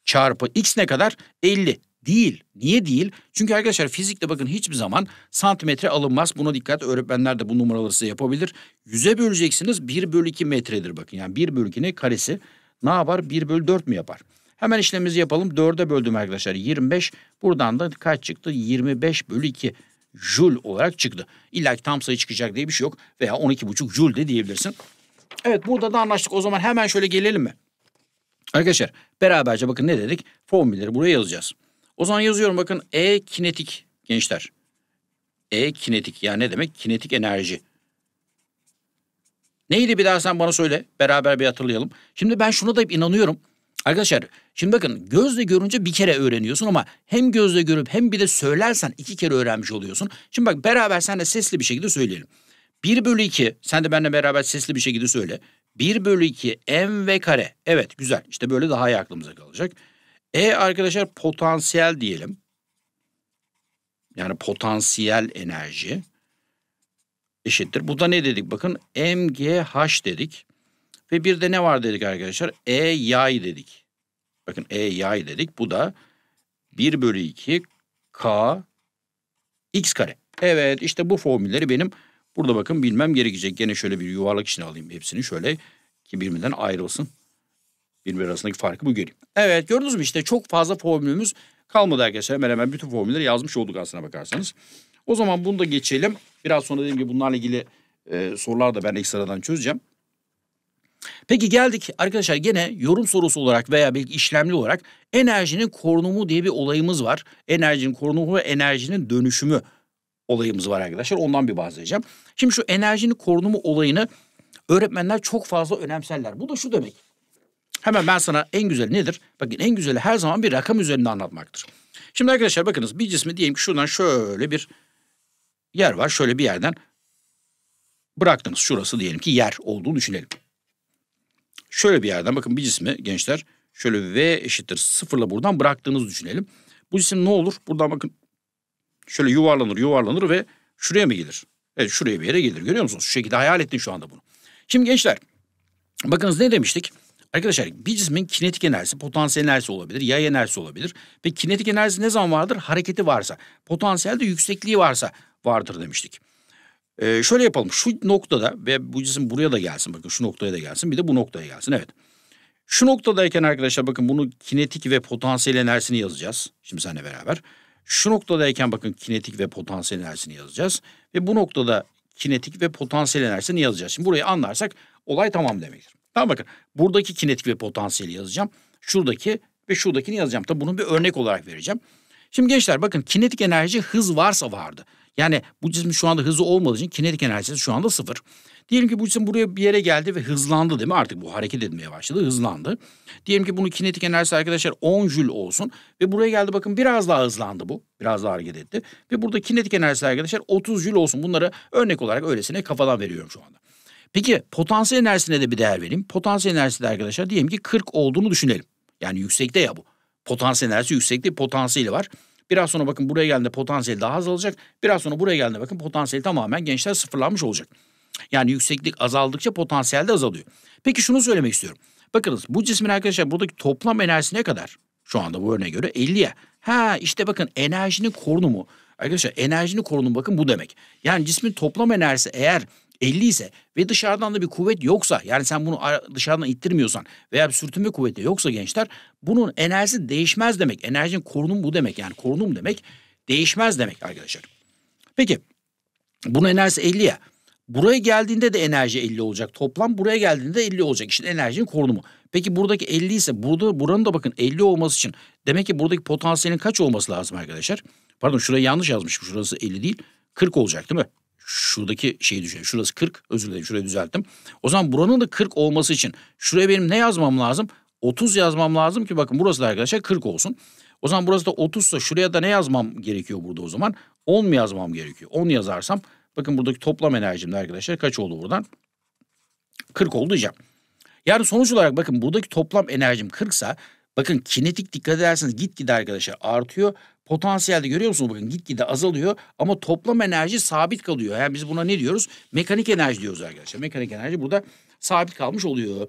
çarpı x ne kadar? 50 değil. Niye değil? Çünkü arkadaşlar fizikte bakın hiçbir zaman santimetre alınmaz. Buna dikkat öğretmenler de bu numaraları size yapabilir. 100'e böleceksiniz 1 bölü 2 metredir bakın. Yani 1 bölü 2'nin karesi ne yapar? 1 bölü 4 mü yapar? Hemen işlemimizi yapalım. 4'e böldüm arkadaşlar. 25. Buradan da kaç çıktı? 25 bölü 2 jül olarak çıktı. İlla ki tam sayı çıkacak diye bir şey yok. Veya 12,5 jül de diyebilirsin. Evet burada da anlaştık. O zaman hemen şöyle gelelim mi? Arkadaşlar beraberce bakın ne dedik? Formülleri buraya yazacağız. O zaman yazıyorum bakın E kinetik gençler. E kinetik yani ne demek? Kinetik enerji. Neydi bir daha sen bana söyle. Beraber bir hatırlayalım. Şimdi ben şuna da inanıyorum. Arkadaşlar şimdi bakın gözle görünce bir kere öğreniyorsun ama hem gözle görüp hem bir de söylersen iki kere öğrenmiş oluyorsun. Şimdi bak beraber sen de sesli bir şekilde söyleyelim. 1 bölü 2 sen de benimle beraber sesli bir şekilde söyle. 1 bölü 2 m ve kare. Evet güzel işte böyle daha iyi aklımıza kalacak. E arkadaşlar potansiyel diyelim. Yani potansiyel enerji eşittir. Bu da ne dedik bakın mgh dedik. Ve bir de ne var dedik arkadaşlar? E yay dedik. Bakın E yay dedik. Bu da 1 bölü 2 K X kare. Evet işte bu formülleri benim burada bakın bilmem gerekecek. Gene şöyle bir yuvarlak içine alayım hepsini şöyle ki birbirinden ayrılsın. Birbiri arasındaki farkı bu göreyim. Evet gördünüz mü işte çok fazla formülümüz kalmadı arkadaşlar. Hemen hemen bütün formülleri yazmış olduk aslına bakarsanız. O zaman bunu da geçelim. Biraz sonra dediğim gibi bunlarla ilgili e, sorular da ben ekstradan çözeceğim. Peki geldik arkadaşlar gene yorum sorusu olarak veya belki işlemli olarak enerjinin korunumu diye bir olayımız var. Enerjinin korunumu ve enerjinin dönüşümü olayımız var arkadaşlar. Ondan bir bahsedeceğim. Şimdi şu enerjinin korunumu olayını öğretmenler çok fazla önemserler. Bu da şu demek. Hemen ben sana en güzeli nedir? Bakın en güzeli her zaman bir rakam üzerinde anlatmaktır. Şimdi arkadaşlar bakınız bir cismi diyelim ki şuradan şöyle bir yer var. Şöyle bir yerden bıraktınız. Şurası diyelim ki yer olduğunu düşünelim. Şöyle bir yerden bakın bir cismi gençler şöyle V eşittir sıfırla buradan bıraktığınızı düşünelim. Bu cisim ne olur? Buradan bakın şöyle yuvarlanır yuvarlanır ve şuraya mı gelir? Evet şuraya bir yere gelir görüyor musunuz? Şu şekilde hayal ettin şu anda bunu. Şimdi gençler bakınız ne demiştik? Arkadaşlar bir cismin kinetik enerjisi, potansiyel enerjisi olabilir, yay enerjisi olabilir. Ve kinetik enerjisi ne zaman vardır? Hareketi varsa, potansiyelde yüksekliği varsa vardır demiştik. Ee, şöyle yapalım. Şu noktada ve bu cisim buraya da gelsin. Bakın şu noktaya da gelsin. Bir de bu noktaya gelsin. Evet. Şu noktadayken arkadaşlar bakın bunu kinetik ve potansiyel enerjisini yazacağız. Şimdi seninle beraber. Şu noktadayken bakın kinetik ve potansiyel enerjisini yazacağız. Ve bu noktada kinetik ve potansiyel enerjisini yazacağız. Şimdi burayı anlarsak olay tamam demektir. Tamam bakın buradaki kinetik ve potansiyeli yazacağım. Şuradaki ve şuradakini yazacağım. Tabi bunun bir örnek olarak vereceğim. Şimdi gençler bakın kinetik enerji hız varsa vardı. Yani bu cisim şu anda hızı olmadığı için kinetik enerjisi şu anda sıfır. Diyelim ki bu cisim buraya bir yere geldi ve hızlandı değil mi? Artık bu hareket etmeye başladı, hızlandı. Diyelim ki bunun kinetik enerjisi arkadaşlar 10 jül olsun. Ve buraya geldi bakın biraz daha hızlandı bu. Biraz daha hareket etti. Ve burada kinetik enerjisi arkadaşlar 30 jül olsun. Bunları örnek olarak öylesine kafadan veriyorum şu anda. Peki potansiyel enerjisine de bir değer vereyim. Potansiyel enerjisi de arkadaşlar diyelim ki 40 olduğunu düşünelim. Yani yüksekte ya bu. Potansiyel enerjisi yüksekte potansiyeli var. Biraz sonra bakın buraya geldiğinde potansiyel daha azalacak. Biraz sonra buraya geldiğinde bakın potansiyel tamamen gençler sıfırlanmış olacak. Yani yükseklik azaldıkça potansiyel de azalıyor. Peki şunu söylemek istiyorum. Bakınız bu cismin arkadaşlar buradaki toplam enerjisi ne kadar? Şu anda bu örneğe göre 50'ye. Ha işte bakın enerjinin korunumu. Arkadaşlar enerjinin korunumu bakın bu demek. Yani cismin toplam enerjisi eğer 50 ise ve dışarıdan da bir kuvvet yoksa yani sen bunu dışarıdan ittirmiyorsan veya bir sürtünme kuvveti yoksa gençler bunun enerjisi değişmez demek. Enerjinin korunumu bu demek yani korunum demek değişmez demek arkadaşlar. Peki bunun enerjisi 50 ya. Buraya geldiğinde de enerji 50 olacak. Toplam buraya geldiğinde de 50 olacak. İşte enerjinin korunumu. Peki buradaki 50 ise burada buranın da bakın 50 olması için demek ki buradaki potansiyelin kaç olması lazım arkadaşlar? Pardon şurayı yanlış yazmışım. Şurası 50 değil. 40 olacak değil mi? şuradaki şeyi düşün. Şurası 40 özür dilerim şurayı düzelttim. O zaman buranın da 40 olması için şuraya benim ne yazmam lazım? 30 yazmam lazım ki bakın burası da arkadaşlar 40 olsun. O zaman burası da 30 ise şuraya da ne yazmam gerekiyor burada o zaman? 10 mu yazmam gerekiyor? 10 yazarsam bakın buradaki toplam enerjim enerjimde arkadaşlar kaç oldu buradan? 40 oldu diyeceğim. Yani sonuç olarak bakın buradaki toplam enerjim 40 ise bakın kinetik dikkat ederseniz gitgide arkadaşlar artıyor potansiyelde görüyor musunuz bakın gitgide azalıyor ama toplam enerji sabit kalıyor. Yani biz buna ne diyoruz? Mekanik enerji diyoruz arkadaşlar. Mekanik enerji burada sabit kalmış oluyor.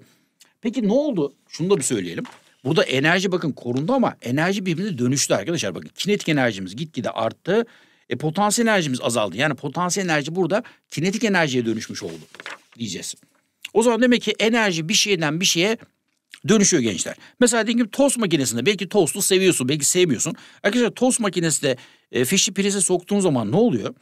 Peki ne oldu? Şunu da bir söyleyelim. Burada enerji bakın korundu ama enerji birbirine dönüştü arkadaşlar. Bakın kinetik enerjimiz gitgide arttı. E potansiyel enerjimiz azaldı. Yani potansiyel enerji burada kinetik enerjiye dönüşmüş oldu diyeceğiz. O zaman demek ki enerji bir şeyden bir şeye dönüşüyor gençler. Mesela diyelim ki tost makinesinde belki tostu seviyorsun belki sevmiyorsun. Arkadaşlar tost makinesinde e, fişi prize soktuğun zaman ne oluyor?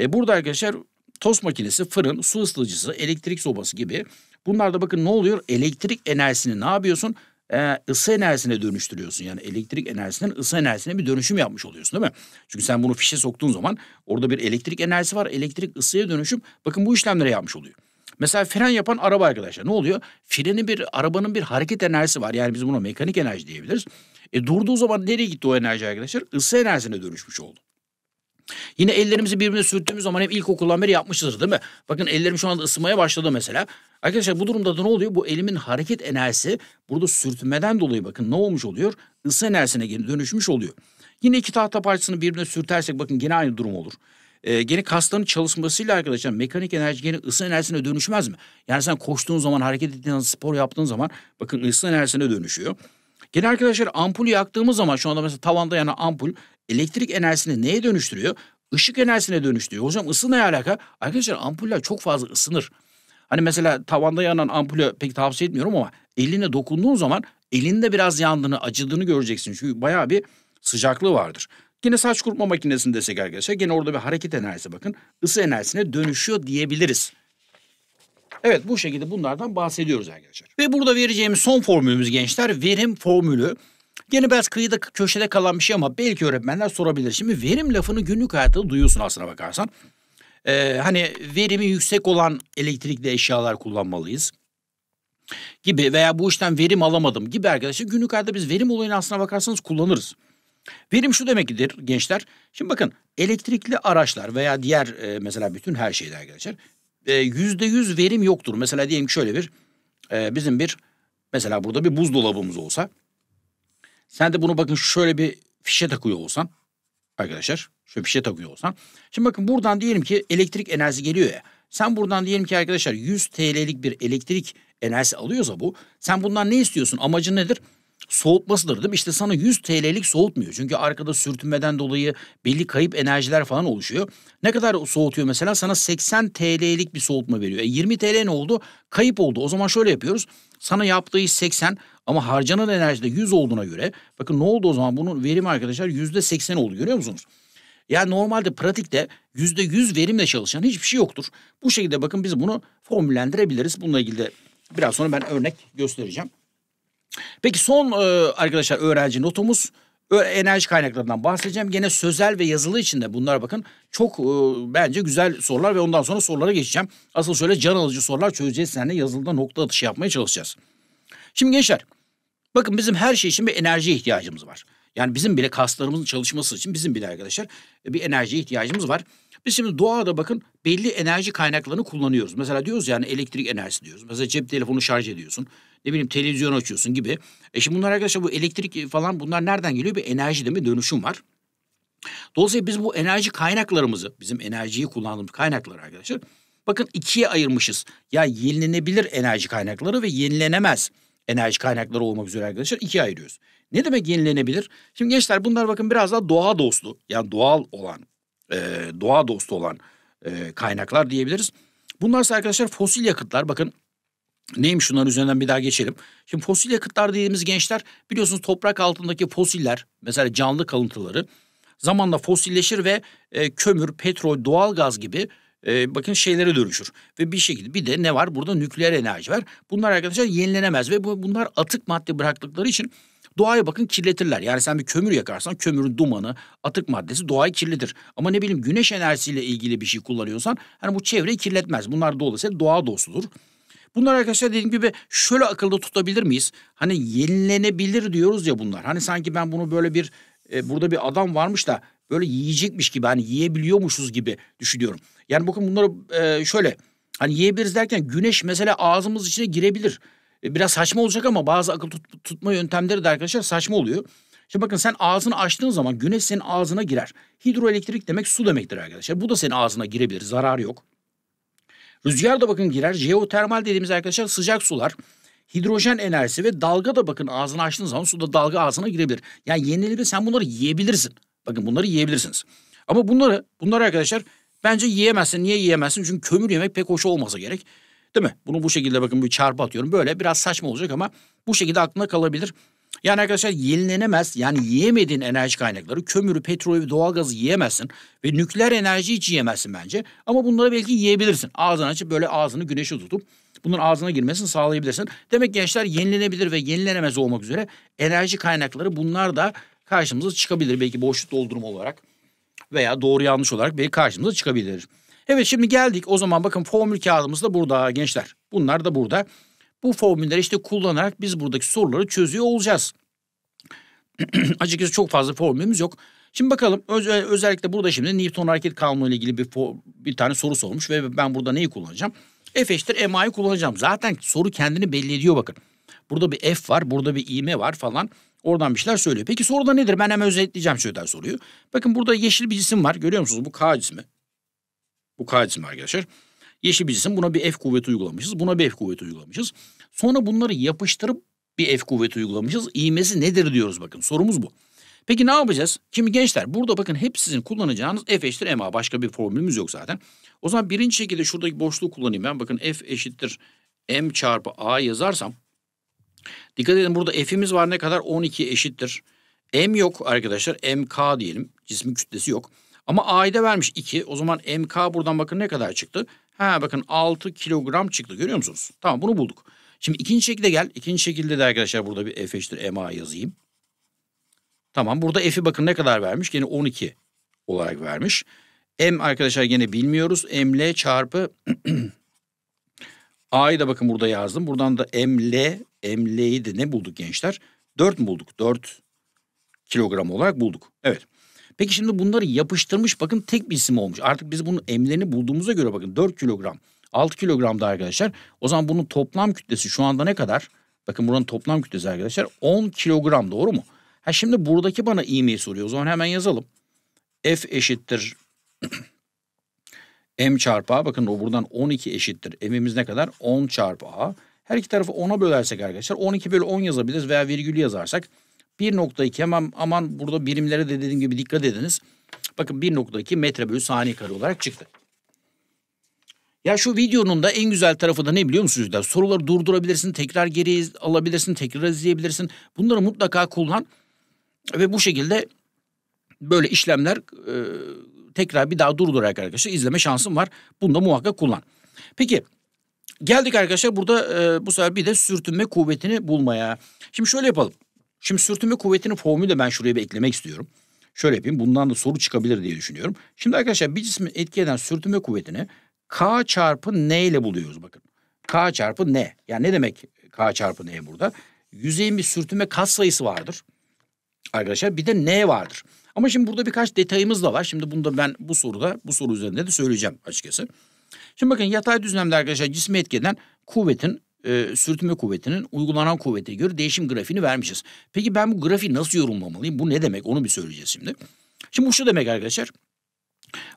E, burada arkadaşlar tost makinesi, fırın, su ısıtıcısı, elektrik sobası gibi. bunlarda bakın ne oluyor? Elektrik enerjisini ne yapıyorsun? Ee, ısı enerjisine dönüştürüyorsun. Yani elektrik enerjisinden ısı enerjisine bir dönüşüm yapmış oluyorsun değil mi? Çünkü sen bunu fişe soktuğun zaman orada bir elektrik enerjisi var. Elektrik ısıya dönüşüm bakın bu işlemlere yapmış oluyor. Mesela fren yapan araba arkadaşlar ne oluyor? Freni bir arabanın bir hareket enerjisi var. Yani biz buna mekanik enerji diyebiliriz. E durduğu zaman nereye gitti o enerji arkadaşlar? Isı enerjisine dönüşmüş oldu. Yine ellerimizi birbirine sürttüğümüz zaman hep ilkokuldan beri yapmışızdır değil mi? Bakın ellerim şu anda ısınmaya başladı mesela. Arkadaşlar bu durumda da ne oluyor? Bu elimin hareket enerjisi burada sürtünmeden dolayı bakın ne olmuş oluyor? Isı enerjisine geri dönüşmüş oluyor. Yine iki tahta parçasını birbirine sürtersek bakın yine aynı durum olur e, gene kasların çalışmasıyla arkadaşlar mekanik enerji gene ısı enerjisine dönüşmez mi? Yani sen koştuğun zaman hareket ettiğin zaman spor yaptığın zaman bakın ısı enerjisine dönüşüyor. Gene arkadaşlar ampul yaktığımız zaman şu anda mesela tavanda yanan ampul elektrik enerjisini neye dönüştürüyor? Işık enerjisine dönüştürüyor. Hocam ısı ne alaka? Arkadaşlar ampuller çok fazla ısınır. Hani mesela tavanda yanan ampulü pek tavsiye etmiyorum ama eline dokunduğun zaman elinde biraz yandığını, acıdığını göreceksin. Çünkü bayağı bir sıcaklığı vardır. Yine saç kurutma makinesinde desek arkadaşlar yine orada bir hareket enerjisi bakın ısı enerjisine dönüşüyor diyebiliriz. Evet bu şekilde bunlardan bahsediyoruz arkadaşlar. Ve burada vereceğimiz son formülümüz gençler verim formülü. Yine biraz kıyıda köşede kalan bir şey ama belki öğretmenler sorabilir. Şimdi verim lafını günlük hayatta duyuyorsun aslına bakarsan. Ee, hani verimi yüksek olan elektrikli eşyalar kullanmalıyız gibi veya bu işten verim alamadım gibi arkadaşlar günlük hayatta biz verim olayını aslına bakarsanız kullanırız. Verim şu demektir gençler. Şimdi bakın elektrikli araçlar veya diğer e, mesela bütün her şeyde arkadaşlar yüzde yüz verim yoktur. Mesela diyelim ki şöyle bir e, bizim bir mesela burada bir buzdolabımız olsa sen de bunu bakın şöyle bir fişe takıyor olsan arkadaşlar şöyle fişe takıyor olsan. Şimdi bakın buradan diyelim ki elektrik enerji geliyor ya. Sen buradan diyelim ki arkadaşlar 100 TL'lik bir elektrik enerjisi alıyorsa bu. Sen bundan ne istiyorsun? Amacın nedir? soğutmasıdır değil mi? İşte sana 100 TL'lik soğutmuyor. Çünkü arkada sürtünmeden dolayı belli kayıp enerjiler falan oluşuyor. Ne kadar soğutuyor mesela? Sana 80 TL'lik bir soğutma veriyor. E 20 TL ne oldu? Kayıp oldu. O zaman şöyle yapıyoruz. Sana yaptığı iş 80 ama harcanan enerji de 100 olduğuna göre bakın ne oldu o zaman bunun verimi arkadaşlar %80 oldu görüyor musunuz? Yani normalde pratikte yüzde yüz verimle çalışan hiçbir şey yoktur. Bu şekilde bakın biz bunu formüllendirebiliriz. Bununla ilgili de biraz sonra ben örnek göstereceğim. Peki son e, arkadaşlar öğrenci notumuz enerji kaynaklarından bahsedeceğim. Gene sözel ve yazılı içinde bunlara bakın çok e, bence güzel sorular ve ondan sonra sorulara geçeceğim. Asıl şöyle can alıcı sorular çözeceğiz seninle yazılıda nokta atışı yapmaya çalışacağız. Şimdi gençler bakın bizim her şey için bir enerjiye ihtiyacımız var. Yani bizim bile kaslarımızın çalışması için bizim bile arkadaşlar bir enerjiye ihtiyacımız var. Biz şimdi doğada bakın belli enerji kaynaklarını kullanıyoruz. Mesela diyoruz yani elektrik enerjisi diyoruz. Mesela cep telefonu şarj ediyorsun. Ne bileyim televizyon açıyorsun gibi. E şimdi bunlar arkadaşlar bu elektrik falan bunlar nereden geliyor? Bir enerji deme dönüşüm var. Dolayısıyla biz bu enerji kaynaklarımızı, bizim enerjiyi kullandığımız kaynaklar arkadaşlar bakın ikiye ayırmışız. Ya yenilenebilir enerji kaynakları ve yenilenemez enerji kaynakları olmak üzere arkadaşlar ikiye ayırıyoruz. Ne demek yenilenebilir? Şimdi gençler bunlar bakın biraz daha doğa dostu yani doğal olan e, doğa dostu olan e, kaynaklar diyebiliriz. Bunlar ise arkadaşlar fosil yakıtlar. Bakın neymiş şunların üzerinden bir daha geçelim. Şimdi fosil yakıtlar dediğimiz gençler biliyorsunuz toprak altındaki fosiller mesela canlı kalıntıları zamanla fosilleşir ve e, kömür, petrol, doğalgaz gibi e, bakın şeylere dönüşür. Ve bir şekilde bir de ne var? Burada nükleer enerji var. Bunlar arkadaşlar yenilenemez ve bu, bunlar atık madde bıraktıkları için Doğa'yı bakın kirletirler. Yani sen bir kömür yakarsan kömürün dumanı, atık maddesi doğayı kirletir. Ama ne bileyim güneş enerjisiyle ilgili bir şey kullanıyorsan hani bu çevreyi kirletmez. Bunlar dolayısıyla doğa dostudur. Bunlar arkadaşlar dediğim gibi şöyle akılda tutabilir miyiz? Hani yenilenebilir diyoruz ya bunlar. Hani sanki ben bunu böyle bir e, burada bir adam varmış da böyle yiyecekmiş gibi hani yiyebiliyormuşuz gibi düşünüyorum. Yani bakın bunları e, şöyle hani yiyebiliriz derken güneş mesela ağzımız içine girebilir. E, biraz saçma olacak ama bazı akıl tut- tutma yöntemleri de arkadaşlar saçma oluyor. Şimdi bakın sen ağzını açtığın zaman güneş senin ağzına girer. Hidroelektrik demek su demektir arkadaşlar. Bu da senin ağzına girebilir. Zarar yok. Rüzgar da bakın girer. Jeotermal dediğimiz arkadaşlar sıcak sular. Hidrojen enerjisi ve dalga da bakın ağzını açtığın zaman suda dalga ağzına girebilir. Yani yenilebilir sen bunları yiyebilirsin. Bakın bunları yiyebilirsiniz. Ama bunları bunları arkadaşlar bence yiyemezsin. Niye yiyemezsin? Çünkü kömür yemek pek hoş olmasa gerek. Değil mi? Bunu bu şekilde bakın bir çarpı atıyorum. Böyle biraz saçma olacak ama bu şekilde aklına kalabilir. Yani arkadaşlar yenilenemez yani yiyemediğin enerji kaynakları kömürü, petrolü, doğalgazı yiyemezsin ve nükleer enerji hiç yiyemezsin bence. Ama bunları belki yiyebilirsin. Ağzını açıp böyle ağzını güneşe tutup bunun ağzına girmesini sağlayabilirsin. Demek gençler yenilenebilir ve yenilenemez olmak üzere enerji kaynakları bunlar da karşımıza çıkabilir. Belki boşluk doldurma olarak veya doğru yanlış olarak belki karşımıza çıkabilir. Evet şimdi geldik o zaman bakın formül kağıdımız da burada gençler. Bunlar da burada. Bu formülleri işte kullanarak biz buradaki soruları çözüyor olacağız. <clears throat> Açıkçası çok fazla formülümüz yok. Şimdi bakalım öz özellikle burada şimdi Newton hareket kanunu ile ilgili bir, bir tane soru sormuş ve ben burada neyi kullanacağım? F eşittir MA'yı kullanacağım. Zaten soru kendini belli ediyor bakın. Burada bir F var, burada bir iğme var falan. Oradan bir şeyler söylüyor. Peki soruda nedir? Ben hemen özetleyeceğim şöyle soruyu. Bakın burada yeşil bir cisim var. Görüyor musunuz? Bu K cismi. Bu K arkadaşlar. Yeşil bir cisim buna bir F kuvveti uygulamışız. Buna bir F kuvveti uygulamışız. Sonra bunları yapıştırıp bir F kuvveti uygulamışız. İğmesi nedir diyoruz bakın sorumuz bu. Peki ne yapacağız? Şimdi gençler burada bakın hep sizin kullanacağınız F eşittir MA. Başka bir formülümüz yok zaten. O zaman birinci şekilde şuradaki boşluğu kullanayım ben. Bakın F eşittir M çarpı A yazarsam. Dikkat edin burada F'imiz var ne kadar? 12 eşittir. M yok arkadaşlar. MK diyelim. Cismin kütlesi yok. Ama A'yı vermiş 2. O zaman MK buradan bakın ne kadar çıktı? Ha bakın 6 kilogram çıktı görüyor musunuz? Tamam bunu bulduk. Şimdi ikinci şekilde gel. İkinci şekilde de arkadaşlar burada bir F eşittir MA yazayım. Tamam burada F'i bakın ne kadar vermiş? Yine 12 olarak vermiş. M arkadaşlar yine bilmiyoruz. ML çarpı <clears throat> A'yı da bakın burada yazdım. Buradan da ML, ML'yi de ne bulduk gençler? 4 mü bulduk? 4 kilogram olarak bulduk. Evet. Peki şimdi bunları yapıştırmış bakın tek bir isim olmuş. Artık biz bunun emlerini bulduğumuza göre bakın 4 kilogram 6 kilogramda arkadaşlar. O zaman bunun toplam kütlesi şu anda ne kadar? Bakın buranın toplam kütlesi arkadaşlar 10 kilogram doğru mu? Ha şimdi buradaki bana ivmeyi soruyor. O zaman hemen yazalım. F eşittir <clears throat> M çarpı A. Bakın o buradan 12 eşittir. M'imiz ne kadar? 10 çarpı A. Her iki tarafı 10'a bölersek arkadaşlar 12 bölü 10 yazabiliriz veya virgül yazarsak 1.2 hemen aman burada birimlere de dediğim gibi dikkat ediniz. Bakın 1.2 metre bölü saniye kare olarak çıktı. Ya şu videonun da en güzel tarafı da ne biliyor musunuz? soruları durdurabilirsin, tekrar geri alabilirsin, tekrar izleyebilirsin. Bunları mutlaka kullan ve bu şekilde böyle işlemler e, tekrar bir daha durdurarak arkadaşlar izleme şansın var. Bunu da muhakkak kullan. Peki geldik arkadaşlar burada e, bu sefer bir de sürtünme kuvvetini bulmaya. Şimdi şöyle yapalım. Şimdi sürtünme kuvvetinin formülü de ben şuraya bir eklemek istiyorum. Şöyle yapayım bundan da soru çıkabilir diye düşünüyorum. Şimdi arkadaşlar bir cismin etki eden sürtünme kuvvetini K çarpı N ile buluyoruz bakın. K çarpı N. Yani ne demek K çarpı N burada? Yüzeyin bir sürtünme kat sayısı vardır. Arkadaşlar bir de N vardır. Ama şimdi burada birkaç detayımız da var. Şimdi bunu da ben bu soruda bu soru üzerinde de söyleyeceğim açıkçası. Şimdi bakın yatay düzlemde arkadaşlar cismi etkilenen kuvvetin e, sürtünme kuvvetinin uygulanan kuvvete göre değişim grafiğini vermişiz. Peki ben bu grafiği nasıl yorumlamalıyım? Bu ne demek? Onu bir söyleyeceğiz şimdi. Şimdi bu şu demek arkadaşlar.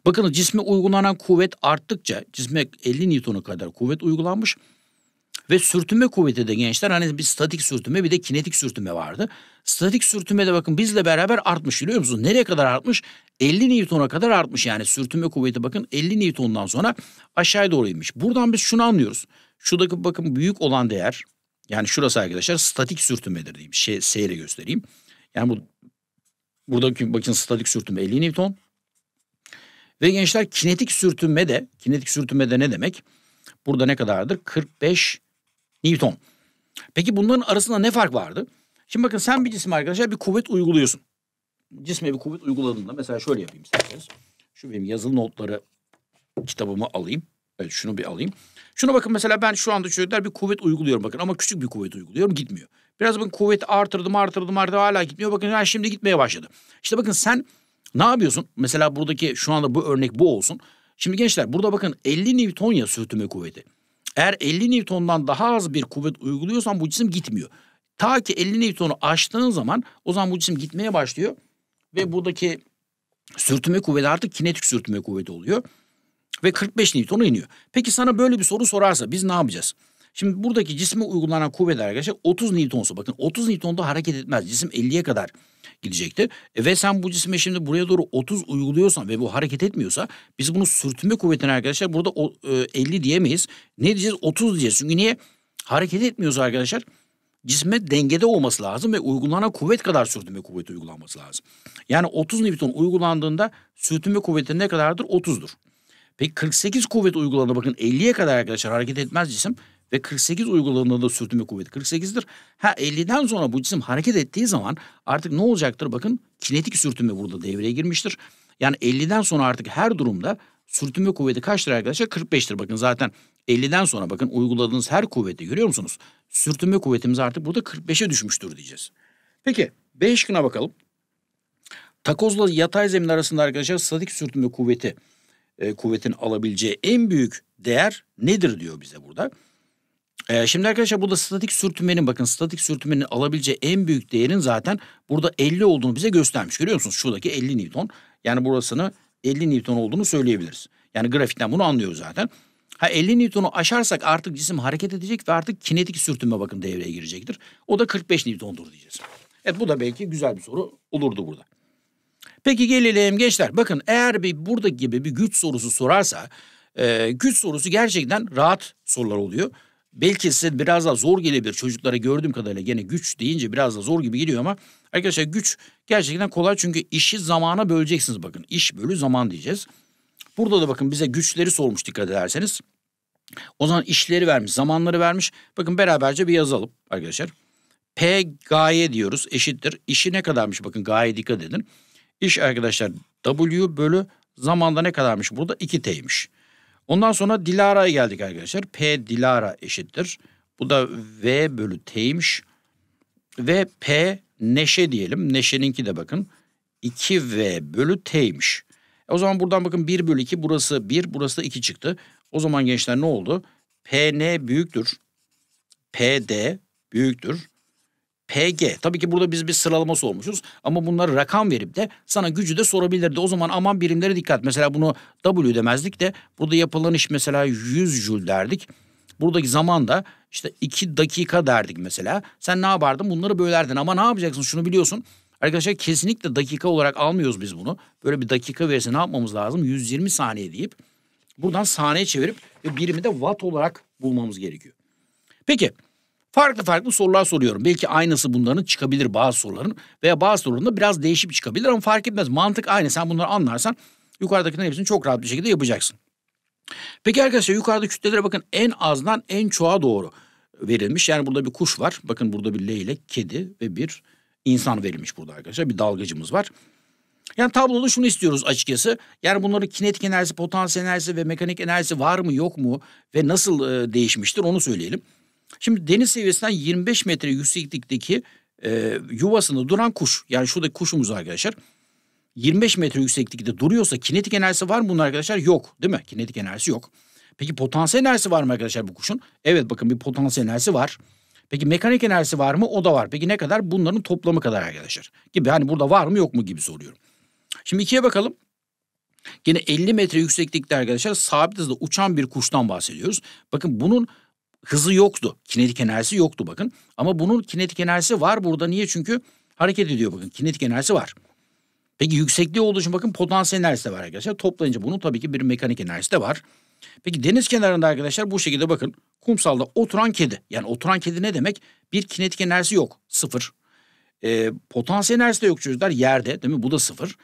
Bakın cisme uygulanan kuvvet arttıkça cisme 50 Newton'a kadar kuvvet uygulanmış. Ve sürtünme kuvveti de gençler hani bir statik sürtünme bir de kinetik sürtünme vardı. Statik sürtünme de bakın bizle beraber artmış biliyor musunuz? Nereye kadar artmış? 50 Newton'a kadar artmış yani sürtünme kuvveti bakın 50 Newton'dan sonra aşağıya doğru inmiş. Buradan biz şunu anlıyoruz. Şuradaki bakın büyük olan değer yani şurası arkadaşlar statik sürtünmedir diyeyim. Şey, seyle göstereyim. Yani bu buradaki bakın statik sürtünme 50 Newton. Ve gençler kinetik sürtünme de kinetik sürtünme de ne demek? Burada ne kadardır? 45 Newton. Peki bunların arasında ne fark vardı? Şimdi bakın sen bir cisme arkadaşlar bir kuvvet uyguluyorsun. Cisme bir kuvvet uyguladığında mesela şöyle yapayım isterseniz. Şu benim yazılı notları kitabımı alayım. Evet, şunu bir alayım. Şuna bakın mesela ben şu anda çocuklar bir kuvvet uyguluyorum bakın ama küçük bir kuvvet uyguluyorum gitmiyor. Biraz bakın kuvveti artırdım artırdım artırdım hala gitmiyor. Bakın yani şimdi gitmeye başladı. İşte bakın sen ne yapıyorsun? Mesela buradaki şu anda bu örnek bu olsun. Şimdi gençler burada bakın 50 Newton ya sürtünme kuvveti. Eğer 50 Newton'dan daha az bir kuvvet uyguluyorsan bu cisim gitmiyor. Ta ki 50 Newton'u aştığın zaman o zaman bu cisim gitmeye başlıyor. Ve buradaki sürtünme kuvveti artık kinetik sürtünme kuvveti oluyor ve 45 Newton'a iniyor. Peki sana böyle bir soru sorarsa biz ne yapacağız? Şimdi buradaki cisme uygulanan kuvvetler arkadaşlar 30 Newton'su. Bakın 30 Newton'da hareket etmez. Cisim 50'ye kadar gidecekti E, ve sen bu cisme şimdi buraya doğru 30 uyguluyorsan ve bu hareket etmiyorsa biz bunu sürtünme kuvvetine arkadaşlar burada o, e, 50 diyemeyiz. Ne diyeceğiz? 30 diyeceğiz. Çünkü niye? Hareket etmiyorsa arkadaşlar cisme dengede olması lazım ve uygulanan kuvvet kadar sürtünme kuvveti uygulanması lazım. Yani 30 Newton uygulandığında sürtünme kuvveti ne kadardır? 30'dur. Peki 48 kuvvet uygulandı bakın 50'ye kadar arkadaşlar hareket etmez cisim ve 48 uygulandığında sürtünme kuvveti 48'dir. Ha 50'den sonra bu cisim hareket ettiği zaman artık ne olacaktır? Bakın kinetik sürtünme burada devreye girmiştir. Yani 50'den sonra artık her durumda sürtünme kuvveti kaçtır arkadaşlar? 45'tir. Bakın zaten 50'den sonra bakın uyguladığınız her kuvveti görüyor musunuz? Sürtünme kuvvetimiz artık burada 45'e düşmüştür diyeceğiz. Peki B şıkkına bakalım. Takozla yatay zemin arasında arkadaşlar statik sürtünme kuvveti e, kuvvetin alabileceği en büyük değer nedir diyor bize burada. E, şimdi arkadaşlar burada statik sürtünmenin bakın statik sürtünmenin alabileceği en büyük değerin zaten burada 50 olduğunu bize göstermiş. Görüyor musunuz şuradaki 50 Newton yani burasını 50 Newton olduğunu söyleyebiliriz. Yani grafikten bunu anlıyoruz zaten. Ha 50 Newton'u aşarsak artık cisim hareket edecek ve artık kinetik sürtünme bakın devreye girecektir. O da 45 Newton'dur diyeceğiz. Evet bu da belki güzel bir soru olurdu burada. Peki gelelim gençler. Bakın eğer bir burada gibi bir güç sorusu sorarsa e, güç sorusu gerçekten rahat sorular oluyor. Belki size biraz daha zor gelebilir çocuklara gördüğüm kadarıyla gene güç deyince biraz da zor gibi geliyor ama arkadaşlar güç gerçekten kolay çünkü işi zamana böleceksiniz bakın. iş bölü zaman diyeceğiz. Burada da bakın bize güçleri sormuş dikkat ederseniz. O zaman işleri vermiş, zamanları vermiş. Bakın beraberce bir yazalım arkadaşlar. P gaye diyoruz eşittir. işi ne kadarmış bakın gaye dikkat edin iş arkadaşlar W bölü zamanda ne kadarmış? Burada 2T'ymiş. Ondan sonra Dilara'ya geldik arkadaşlar. P Dilara eşittir. Bu da V bölü T'ymiş. Ve P Neşe diyelim. Neşe'ninki de bakın 2V bölü T'ymiş. E o zaman buradan bakın 1 bölü 2 burası 1 burası da 2 çıktı. O zaman gençler ne oldu? PN büyüktür. PD büyüktür. PG. Tabii ki burada biz bir sıralama sormuşuz ama bunları rakam verip de sana gücü de sorabilirdi. O zaman aman birimlere dikkat. Mesela bunu W demezdik de burada yapılan iş mesela 100 jül derdik. Buradaki zaman da işte 2 dakika derdik mesela. Sen ne yapardın? Bunları bölerdin ama ne yapacaksın? Şunu biliyorsun. Arkadaşlar kesinlikle dakika olarak almıyoruz biz bunu. Böyle bir dakika verirse ne yapmamız lazım? 120 saniye deyip buradan saniye çevirip birimi de watt olarak bulmamız gerekiyor. Peki Farklı farklı sorular soruyorum. Belki aynısı bunların çıkabilir bazı soruların veya bazı sorularında biraz değişip çıkabilir ama fark etmez. Mantık aynı. Sen bunları anlarsan yukarıdakilerin hepsini çok rahat bir şekilde yapacaksın. Peki arkadaşlar yukarıda kütlelere bakın en azdan en çoğa doğru verilmiş. Yani burada bir kuş var. Bakın burada bir leylek, kedi ve bir insan verilmiş burada arkadaşlar. Bir dalgacımız var. Yani tabloda şunu istiyoruz açıkçası. Yani bunları kinetik enerjisi, potansiyel enerjisi ve mekanik enerjisi var mı yok mu ve nasıl e, değişmiştir onu söyleyelim. Şimdi deniz seviyesinden 25 metre yükseklikteki e, yuvasında duran kuş. Yani şuradaki kuşumuz arkadaşlar. 25 metre yükseklikte duruyorsa kinetik enerjisi var mı bunun arkadaşlar? Yok değil mi? Kinetik enerjisi yok. Peki potansiyel enerjisi var mı arkadaşlar bu kuşun? Evet bakın bir potansiyel enerjisi var. Peki mekanik enerjisi var mı? O da var. Peki ne kadar? Bunların toplamı kadar arkadaşlar. Gibi hani burada var mı yok mu gibi soruyorum. Şimdi ikiye bakalım. Yine 50 metre yükseklikte arkadaşlar sabit hızla uçan bir kuştan bahsediyoruz. Bakın bunun hızı yoktu. Kinetik enerjisi yoktu bakın. Ama bunun kinetik enerjisi var burada. Niye? Çünkü hareket ediyor bakın. Kinetik enerjisi var. Peki yüksekliği olduğu için bakın potansiyel enerjisi de var arkadaşlar. Toplayınca bunun tabii ki bir mekanik enerjisi de var. Peki deniz kenarında arkadaşlar bu şekilde bakın kumsalda oturan kedi. Yani oturan kedi ne demek? Bir kinetik enerjisi yok. Sıfır. E, potansiyel enerjisi de yok çocuklar yerde değil mi? Bu da sıfır.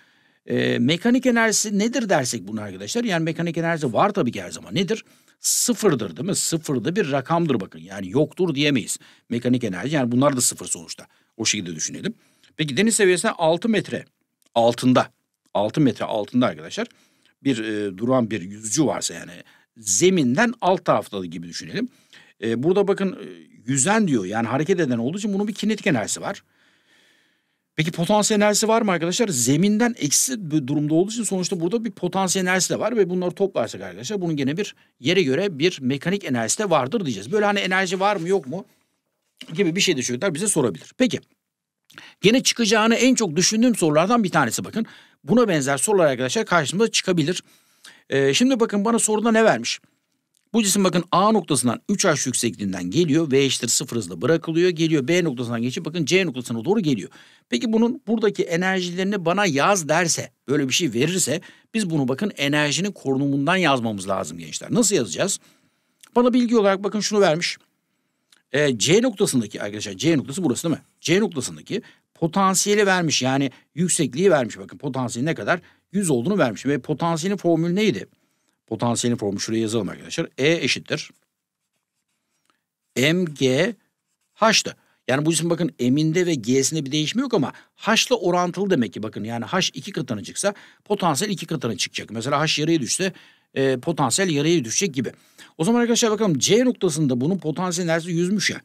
E, mekanik enerjisi nedir dersek bunu arkadaşlar? Yani mekanik enerji var tabii ki her zaman. Nedir? sıfırdır değil mi? Sıfırda bir rakamdır bakın. Yani yoktur diyemeyiz. Mekanik enerji yani bunlar da sıfır sonuçta. O şekilde düşünelim. Peki deniz seviyesine 6 metre altında 6 metre altında arkadaşlar bir e, duran bir yüzücü varsa yani zeminden alt tarafta gibi düşünelim. E, burada bakın e, yüzen diyor yani hareket eden olduğu için bunun bir kinetik enerjisi var. Peki potansiyel enerjisi var mı arkadaşlar? Zeminden eksi bir durumda olduğu için sonuçta burada bir potansiyel enerjisi de var ve bunları toplarsak arkadaşlar bunun gene bir yere göre bir mekanik enerjisi de vardır diyeceğiz. Böyle hani enerji var mı yok mu gibi bir şey de çocuklar bize sorabilir. Peki gene çıkacağını en çok düşündüğüm sorulardan bir tanesi bakın. Buna benzer sorular arkadaşlar karşımıza çıkabilir. Ee, şimdi bakın bana soruda ne vermiş? Bu cisim bakın A noktasından 3H yüksekliğinden geliyor. V eşittir 0 hızla bırakılıyor. Geliyor B noktasından geçip bakın C noktasına doğru geliyor. Peki bunun buradaki enerjilerini bana yaz derse, böyle bir şey verirse biz bunu bakın enerjinin korunumundan yazmamız lazım gençler. Nasıl yazacağız? Bana bilgi olarak bakın şunu vermiş. E, C noktasındaki arkadaşlar C noktası burası değil mi? C noktasındaki potansiyeli vermiş yani yüksekliği vermiş bakın potansiyeli ne kadar 100 olduğunu vermiş ve potansiyelin formülü neydi? potansiyelin formu şuraya yazalım arkadaşlar. E eşittir. MG H'tı. Yani bu isim bakın M'inde ve G'sinde bir değişme yok ama H'la orantılı demek ki bakın. Yani H iki katına çıksa potansiyel iki katına çıkacak. Mesela H yarıya düşse e, potansiyel yarıya düşecek gibi. O zaman arkadaşlar bakalım C noktasında bunun potansiyel enerjisi yüzmüş ya.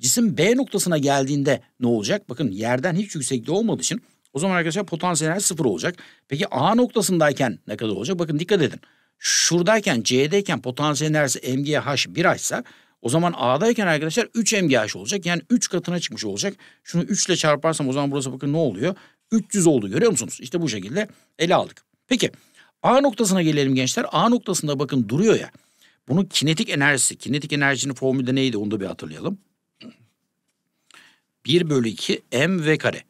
Cisim B noktasına geldiğinde ne olacak? Bakın yerden hiç yüksekliği olmadığı için o zaman arkadaşlar potansiyel sıfır olacak. Peki A noktasındayken ne kadar olacak? Bakın dikkat edin şuradayken C'deyken potansiyel enerjisi MGH 1 aysa o zaman A'dayken arkadaşlar 3 MGH olacak. Yani 3 katına çıkmış olacak. Şunu 3 ile çarparsam o zaman burası bakın ne oluyor? 300 oldu görüyor musunuz? İşte bu şekilde ele aldık. Peki A noktasına gelelim gençler. A noktasında bakın duruyor ya. Bunun kinetik enerjisi. Kinetik enerjinin formülü neydi onu da bir hatırlayalım. 1 bölü 2 m v kare.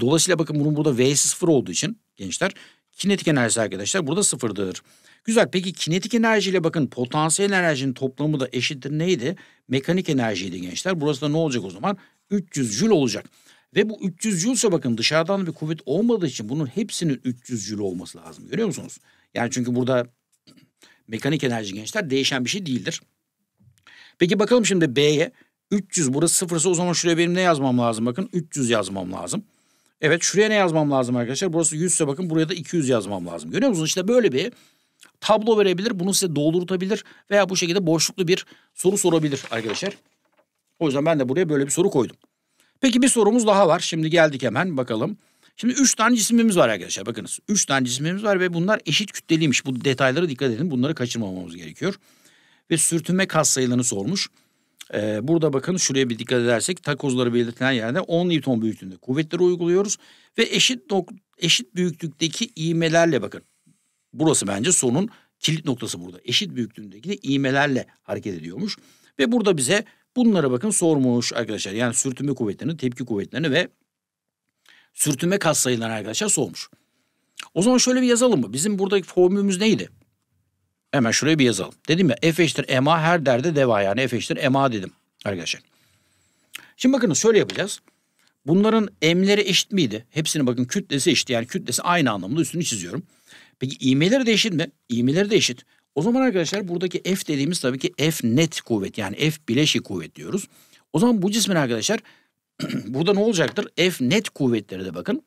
dolayısıyla bakın bunun burada v'si sıfır olduğu için gençler kinetik enerjisi arkadaşlar burada sıfırdır. Güzel peki kinetik enerjiyle bakın potansiyel enerjinin toplamı da eşittir neydi? Mekanik enerjiydi gençler. Burası da ne olacak o zaman? 300 jül olacak. Ve bu 300 jül ise bakın dışarıdan bir kuvvet olmadığı için bunun hepsinin 300 jül olması lazım. Görüyor musunuz? Yani çünkü burada <clears throat> mekanik enerji gençler değişen bir şey değildir. Peki bakalım şimdi B'ye. 300 burası sıfırsa o zaman şuraya benim ne yazmam lazım? Bakın 300 yazmam lazım. Evet şuraya ne yazmam lazım arkadaşlar? Burası 100 ise bakın buraya da 200 yazmam lazım. Görüyor musunuz? İşte böyle bir tablo verebilir. Bunu size doldurtabilir veya bu şekilde boşluklu bir soru sorabilir arkadaşlar. O yüzden ben de buraya böyle bir soru koydum. Peki bir sorumuz daha var. Şimdi geldik hemen bakalım. Şimdi üç tane cisimimiz var arkadaşlar bakınız. üç tane cisimimiz var ve bunlar eşit kütleliymiş. Bu detaylara dikkat edin. Bunları kaçırmamamız gerekiyor. Ve sürtünme kas sayılarını sormuş. Ee, burada bakın şuraya bir dikkat edersek takozları belirtilen yerde 10 Newton büyüklüğünde kuvvetleri uyguluyoruz. Ve eşit eşit büyüklükteki iğmelerle bakın Burası bence sorunun kilit noktası burada. Eşit büyüklüğündeki de iğmelerle hareket ediyormuş. Ve burada bize bunlara bakın sormuş arkadaşlar. Yani sürtünme kuvvetlerini, tepki kuvvetlerini ve sürtünme kas sayılarını arkadaşlar sormuş. O zaman şöyle bir yazalım mı? Bizim buradaki formülümüz neydi? Hemen şuraya bir yazalım. Dedim ya F eşittir MA her derde deva yani F eşittir MA dedim arkadaşlar. Şimdi bakın şöyle yapacağız. Bunların M'leri eşit miydi? Hepsinin bakın kütlesi eşit yani kütlesi aynı anlamda üstünü çiziyorum. Peki ivmeleri de eşit mi? İvmeleri de eşit. O zaman arkadaşlar buradaki F dediğimiz tabii ki F net kuvvet yani F bileşik kuvvet diyoruz. O zaman bu cismin arkadaşlar <clears throat> burada ne olacaktır? F net kuvvetleri de bakın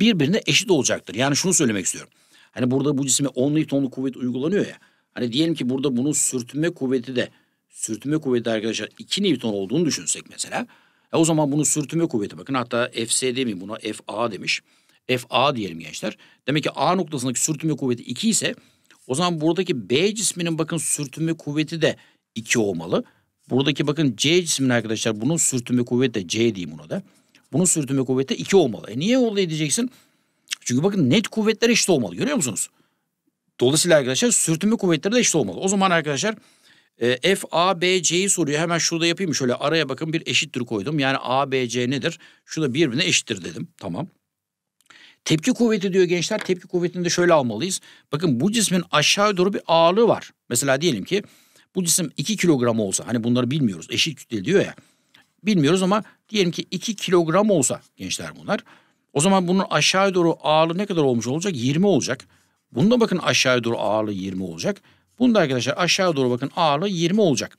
birbirine eşit olacaktır. Yani şunu söylemek istiyorum. Hani burada bu cisme 10 Newton'lu kuvvet uygulanıyor ya. Hani diyelim ki burada bunun sürtünme kuvveti de sürtünme kuvveti arkadaşlar 2 Newton olduğunu düşünsek mesela. E o zaman bunun sürtünme kuvveti bakın hatta FS demeyeyim buna FA demiş. FA diyelim gençler. Demek ki A noktasındaki sürtünme kuvveti 2 ise o zaman buradaki B cisminin bakın sürtünme kuvveti de 2 olmalı. Buradaki bakın C cismin arkadaşlar bunun sürtünme kuvveti de C diyeyim buna da. Bunun sürtünme kuvveti de 2 olmalı. E niye oldu diyeceksin? Çünkü bakın net kuvvetler eşit olmalı görüyor musunuz? Dolayısıyla arkadaşlar sürtünme kuvvetleri de eşit olmalı. O zaman arkadaşlar e, F, A, B, C'yi soruyor. Hemen şurada yapayım. Şöyle araya bakın bir eşittir koydum. Yani A, B, C nedir? Şurada birbirine eşittir dedim. Tamam. Tepki kuvveti diyor gençler tepki kuvvetini de şöyle almalıyız. Bakın bu cismin aşağı doğru bir ağırlığı var. Mesela diyelim ki bu cisim 2 kilogram olsa hani bunları bilmiyoruz eşit kütle diyor ya. Bilmiyoruz ama diyelim ki 2 kilogram olsa gençler bunlar. O zaman bunun aşağı doğru ağırlığı ne kadar olmuş olacak? 20 olacak. Bunda bakın aşağı doğru ağırlığı 20 olacak. Bunda arkadaşlar aşağı doğru bakın ağırlığı 20 olacak.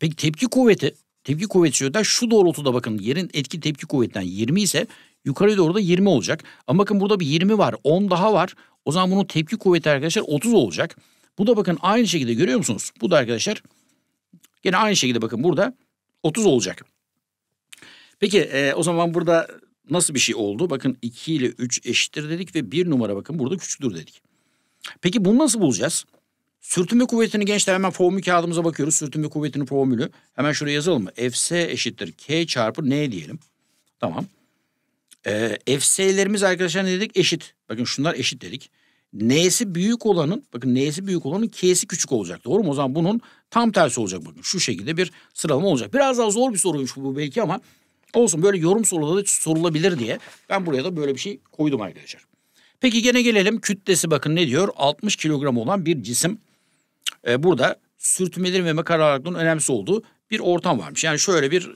Peki tepki kuvveti, tepki kuvveti şöyle şu doğrultuda bakın yerin etki tepki kuvvetinden 20 ise Yukarıya doğru da 20 olacak. Ama bakın burada bir 20 var 10 daha var. O zaman bunun tepki kuvveti arkadaşlar 30 olacak. Bu da bakın aynı şekilde görüyor musunuz? Bu da arkadaşlar yine aynı şekilde bakın burada 30 olacak. Peki e, o zaman burada nasıl bir şey oldu? Bakın 2 ile 3 eşittir dedik ve 1 numara bakın burada küçüktür dedik. Peki bunu nasıl bulacağız? Sürtünme kuvvetini gençler hemen formül kağıdımıza bakıyoruz. Sürtünme kuvvetinin formülü. Hemen şuraya yazalım mı? Fs eşittir K çarpı N diyelim. Tamam. Ee, FS'lerimiz arkadaşlar ne dedik? Eşit. Bakın şunlar eşit dedik. N'si büyük olanın, bakın N'si büyük olanın K'si küçük olacak. Doğru mu? O zaman bunun tam tersi olacak bakın. Şu şekilde bir sıralama olacak. Biraz daha zor bir soruymuş bu belki ama olsun böyle yorum soruları sorulabilir diye ben buraya da böyle bir şey koydum arkadaşlar. Peki gene gelelim kütlesi bakın ne diyor? 60 kilogram olan bir cisim. Ee, burada sürtünmelerin ve kararlılıkların önemsiz olduğu bir ortam varmış. Yani şöyle bir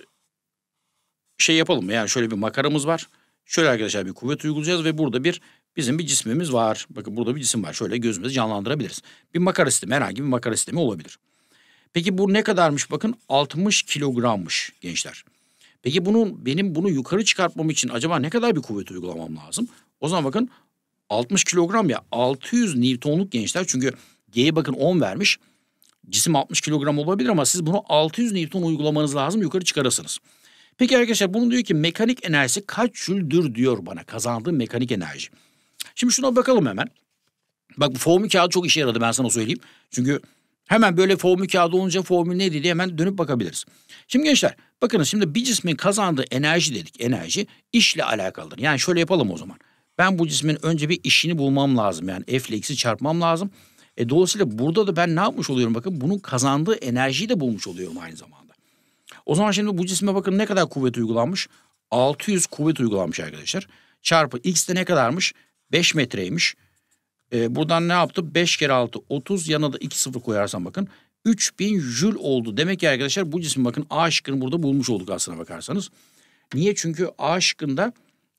şey yapalım mı? Yani şöyle bir makaramız var. Şöyle arkadaşlar bir kuvvet uygulayacağız ve burada bir bizim bir cismimiz var. Bakın burada bir cisim var. Şöyle gözümüzü canlandırabiliriz. Bir makara sistemi herhangi bir makara sistemi olabilir. Peki bu ne kadarmış bakın 60 kilogrammış gençler. Peki bunun benim bunu yukarı çıkartmam için acaba ne kadar bir kuvvet uygulamam lazım? O zaman bakın 60 kilogram ya 600 Newton'luk gençler çünkü G'ye bakın 10 vermiş. Cisim 60 kilogram olabilir ama siz bunu 600 Newton uygulamanız lazım yukarı çıkarasınız. Peki arkadaşlar bunu diyor ki mekanik enerjisi kaç jüldür diyor bana kazandığım mekanik enerji. Şimdi şuna bakalım hemen. Bak bu formül kağıdı çok işe yaradı ben sana söyleyeyim. Çünkü hemen böyle formül kağıdı olunca formül ne diye hemen dönüp bakabiliriz. Şimdi gençler bakın şimdi bir cismin kazandığı enerji dedik enerji işle alakalıdır. Yani şöyle yapalım o zaman. Ben bu cismin önce bir işini bulmam lazım. Yani F ile X'i çarpmam lazım. E, dolayısıyla burada da ben ne yapmış oluyorum bakın bunun kazandığı enerjiyi de bulmuş oluyorum aynı zamanda. O zaman şimdi bu cisme bakın ne kadar kuvvet uygulanmış? 600 kuvvet uygulanmış arkadaşlar. Çarpı x de ne kadarmış? 5 metreymiş. Ee, buradan ne yaptı? 5 kere 6 30 yanına da 2 sıfır koyarsam bakın 3000 jül oldu. Demek ki arkadaşlar bu cisim bakın A şıkkını burada bulmuş olduk aslına bakarsanız. Niye? Çünkü A şıkkında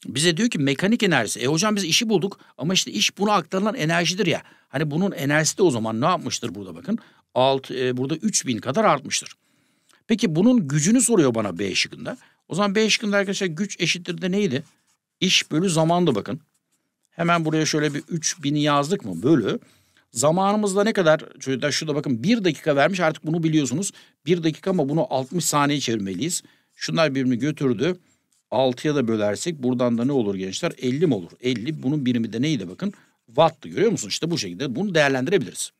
bize diyor ki mekanik enerjisi. E hocam biz işi bulduk ama işte iş buna aktarılan enerjidir ya. Hani bunun enerjisi de o zaman ne yapmıştır burada bakın? Alt, e, burada 3000 kadar artmıştır. Peki bunun gücünü soruyor bana B şıkkında. O zaman B şıkkında arkadaşlar güç eşittir de neydi? İş bölü zamandı bakın. Hemen buraya şöyle bir 3000'i yazdık mı bölü. Zamanımızda ne kadar çocuklar şurada bakın 1 dakika vermiş artık bunu biliyorsunuz. 1 dakika ama bunu 60 saniye çevirmeliyiz. Şunlar birbirini götürdü. 6'ya da bölersek buradan da ne olur gençler? 50 mi olur? 50 bunun birimi de neydi bakın? Watt'tı görüyor musunuz? İşte bu şekilde bunu değerlendirebiliriz.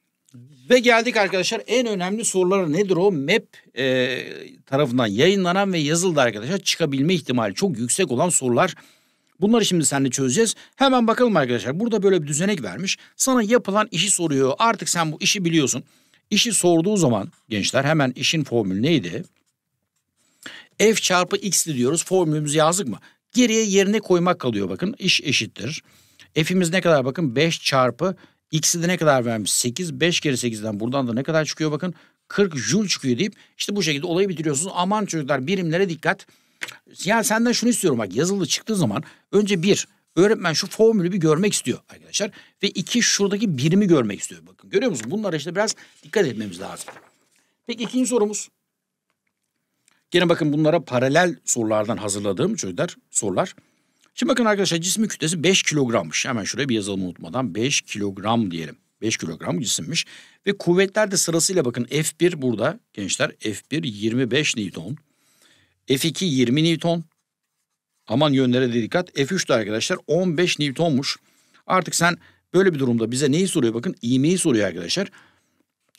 Ve geldik arkadaşlar en önemli soruları nedir o? MEP e, tarafından yayınlanan ve yazıldı arkadaşlar çıkabilme ihtimali çok yüksek olan sorular. Bunları şimdi seninle çözeceğiz. Hemen bakalım arkadaşlar burada böyle bir düzenek vermiş. Sana yapılan işi soruyor artık sen bu işi biliyorsun. İşi sorduğu zaman gençler hemen işin formülü neydi? F çarpı x diyoruz formülümüzü yazdık mı? Geriye yerine koymak kalıyor bakın iş eşittir. F'imiz ne kadar bakın 5 çarpı X'i de ne kadar vermiş? 8. 5 kere 8'den buradan da ne kadar çıkıyor bakın. 40 jül çıkıyor deyip işte bu şekilde olayı bitiriyorsunuz. Aman çocuklar birimlere dikkat. Ya senden şunu istiyorum bak yazılı çıktığı zaman önce bir öğretmen şu formülü bir görmek istiyor arkadaşlar. Ve iki şuradaki birimi görmek istiyor. Bakın görüyor musun? Bunlara işte biraz dikkat etmemiz lazım. Peki ikinci sorumuz. Gene bakın bunlara paralel sorulardan hazırladığım çocuklar sorular. Şimdi bakın arkadaşlar cismin kütlesi 5 kilogrammış. Hemen şuraya bir yazalım unutmadan. 5 kilogram diyelim. 5 kilogram cisimmiş. Ve kuvvetler de sırasıyla bakın F1 burada gençler. F1 25 Newton. F2 20 Newton. Aman yönlere de dikkat. F3 de arkadaşlar 15 Newton'muş. Artık sen böyle bir durumda bize neyi soruyor? Bakın iğmeyi soruyor arkadaşlar.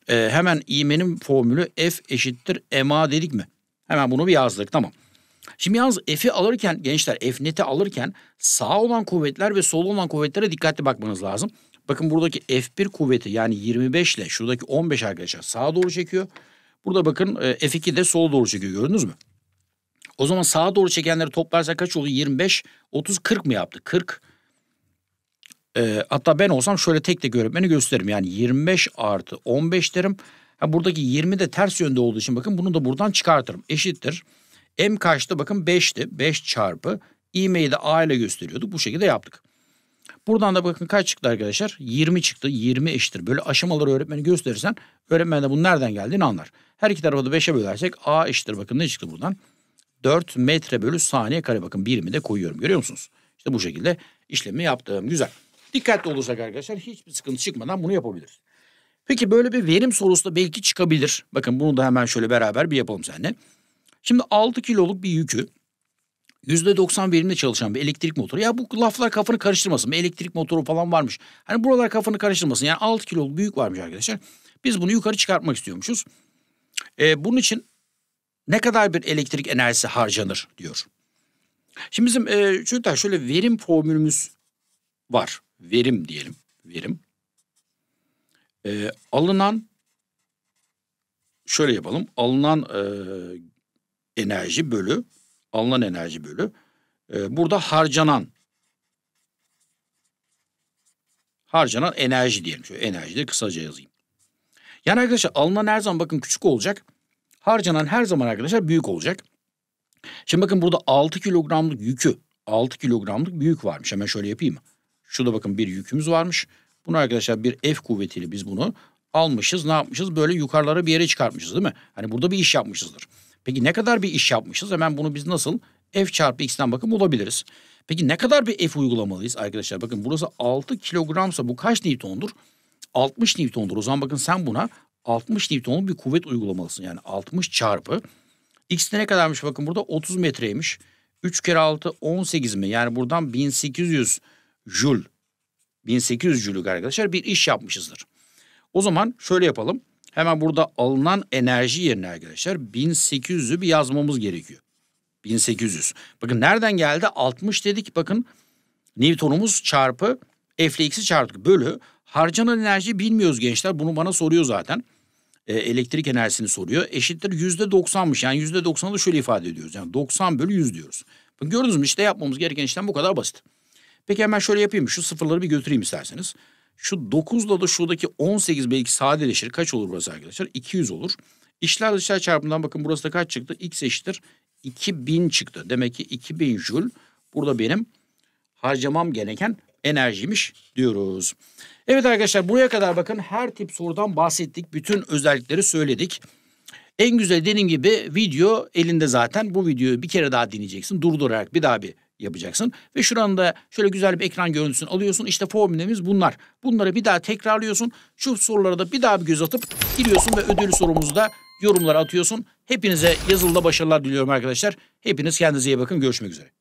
Ee, hemen iğmenin formülü F eşittir MA dedik mi? Hemen bunu bir yazdık tamam. Şimdi yalnız F'i alırken gençler F neti alırken sağ olan kuvvetler ve sol olan kuvvetlere dikkatli bakmanız lazım. Bakın buradaki F1 kuvveti yani 25 ile şuradaki 15 arkadaşlar sağa doğru çekiyor. Burada bakın e, F2 de sola doğru çekiyor gördünüz mü? O zaman sağa doğru çekenleri toplarsak kaç oluyor? 25, 30, 40 mı yaptı? 40. E, hatta ben olsam şöyle tek tek öğretmeni gösteririm. Yani 25 artı 15 derim. Ha, buradaki 20 de ters yönde olduğu için bakın bunu da buradan çıkartırım. Eşittir. M kaçtı bakın 5'ti. 5 çarpı ivmeyi de A ile gösteriyorduk. Bu şekilde yaptık. Buradan da bakın kaç çıktı arkadaşlar? 20 çıktı. 20 eşittir. Böyle aşamaları öğretmeni gösterirsen öğretmen de bunun nereden geldiğini anlar. Her iki tarafı da 5'e bölersek A eşittir. Bakın ne çıktı buradan? 4 metre bölü saniye kare. Bakın birimi de koyuyorum. Görüyor musunuz? İşte bu şekilde işlemi yaptım. Güzel. Dikkatli olursak arkadaşlar hiçbir sıkıntı çıkmadan bunu yapabiliriz. Peki böyle bir verim sorusu da belki çıkabilir. Bakın bunu da hemen şöyle beraber bir yapalım seninle. Şimdi 6 kiloluk bir yükü %90 verimle çalışan bir elektrik motoru. Ya bu laflar kafanı karıştırmasın. Bir elektrik motoru falan varmış. Hani buralar kafanı karıştırmasın. Yani 6 kiloluk büyük varmış arkadaşlar. Biz bunu yukarı çıkartmak istiyormuşuz. Ee, bunun için ne kadar bir elektrik enerjisi harcanır diyor. Şimdi bizim e, çocuklar şöyle verim formülümüz var. Verim diyelim. Verim. E, alınan şöyle yapalım. Alınan e, enerji bölü alınan enerji bölü ee, burada harcanan harcanan enerji diyelim. Şöyle enerji de kısaca yazayım. Yani arkadaşlar alınan her zaman bakın küçük olacak. Harcanan her zaman arkadaşlar büyük olacak. Şimdi bakın burada 6 kilogramlık yükü 6 kilogramlık büyük varmış. Hemen şöyle yapayım. Şurada bakın bir yükümüz varmış. Bunu arkadaşlar bir F kuvvetiyle biz bunu almışız. Ne yapmışız? Böyle yukarılara bir yere çıkartmışız değil mi? Hani burada bir iş yapmışızdır. Peki ne kadar bir iş yapmışız? Hemen bunu biz nasıl f çarpı x'ten bakın bulabiliriz. Peki ne kadar bir f uygulamalıyız arkadaşlar? Bakın burası 6 kilogramsa bu kaç newtondur? 60 newtondur. O zaman bakın sen buna 60 newton'lu bir kuvvet uygulamalısın. Yani 60 çarpı. X ne kadarmış bakın burada 30 metreymiş. 3 kere 6 18 mi? Yani buradan 1800 jül 1800 jülük arkadaşlar bir iş yapmışızdır. O zaman şöyle yapalım. Hemen burada alınan enerji yerine arkadaşlar 1800'ü bir yazmamız gerekiyor. 1800. Bakın nereden geldi? 60 dedik bakın Newton'umuz çarpı F x'i çarptık bölü. Harcanan enerji bilmiyoruz gençler. Bunu bana soruyor zaten. E, elektrik enerjisini soruyor. Eşittir %90'mış. Yani %90'ı da şöyle ifade ediyoruz. Yani 90 bölü 100 diyoruz. Bakın gördünüz mü işte yapmamız gereken işlem bu kadar basit. Peki hemen şöyle yapayım. Şu sıfırları bir götüreyim isterseniz. Şu 9 da şuradaki 18 belki sadeleşir. Kaç olur burası arkadaşlar? 200 olur. İşler dışlar çarpımından bakın burası da kaç çıktı? X eşittir 2000 çıktı. Demek ki 2000 jül burada benim harcamam gereken enerjiymiş diyoruz. Evet arkadaşlar buraya kadar bakın her tip sorudan bahsettik. Bütün özellikleri söyledik. En güzel dediğim gibi video elinde zaten. Bu videoyu bir kere daha dinleyeceksin. Durdurarak bir daha bir yapacaksın. Ve şuranda şöyle güzel bir ekran görüntüsünü alıyorsun. İşte formüllerimiz bunlar. Bunları bir daha tekrarlıyorsun. Şu sorulara da bir daha bir göz atıp giriyorsun ve ödül sorumuzu da yorumlara atıyorsun. Hepinize yazılıda başarılar diliyorum arkadaşlar. Hepiniz kendinize iyi bakın. Görüşmek üzere.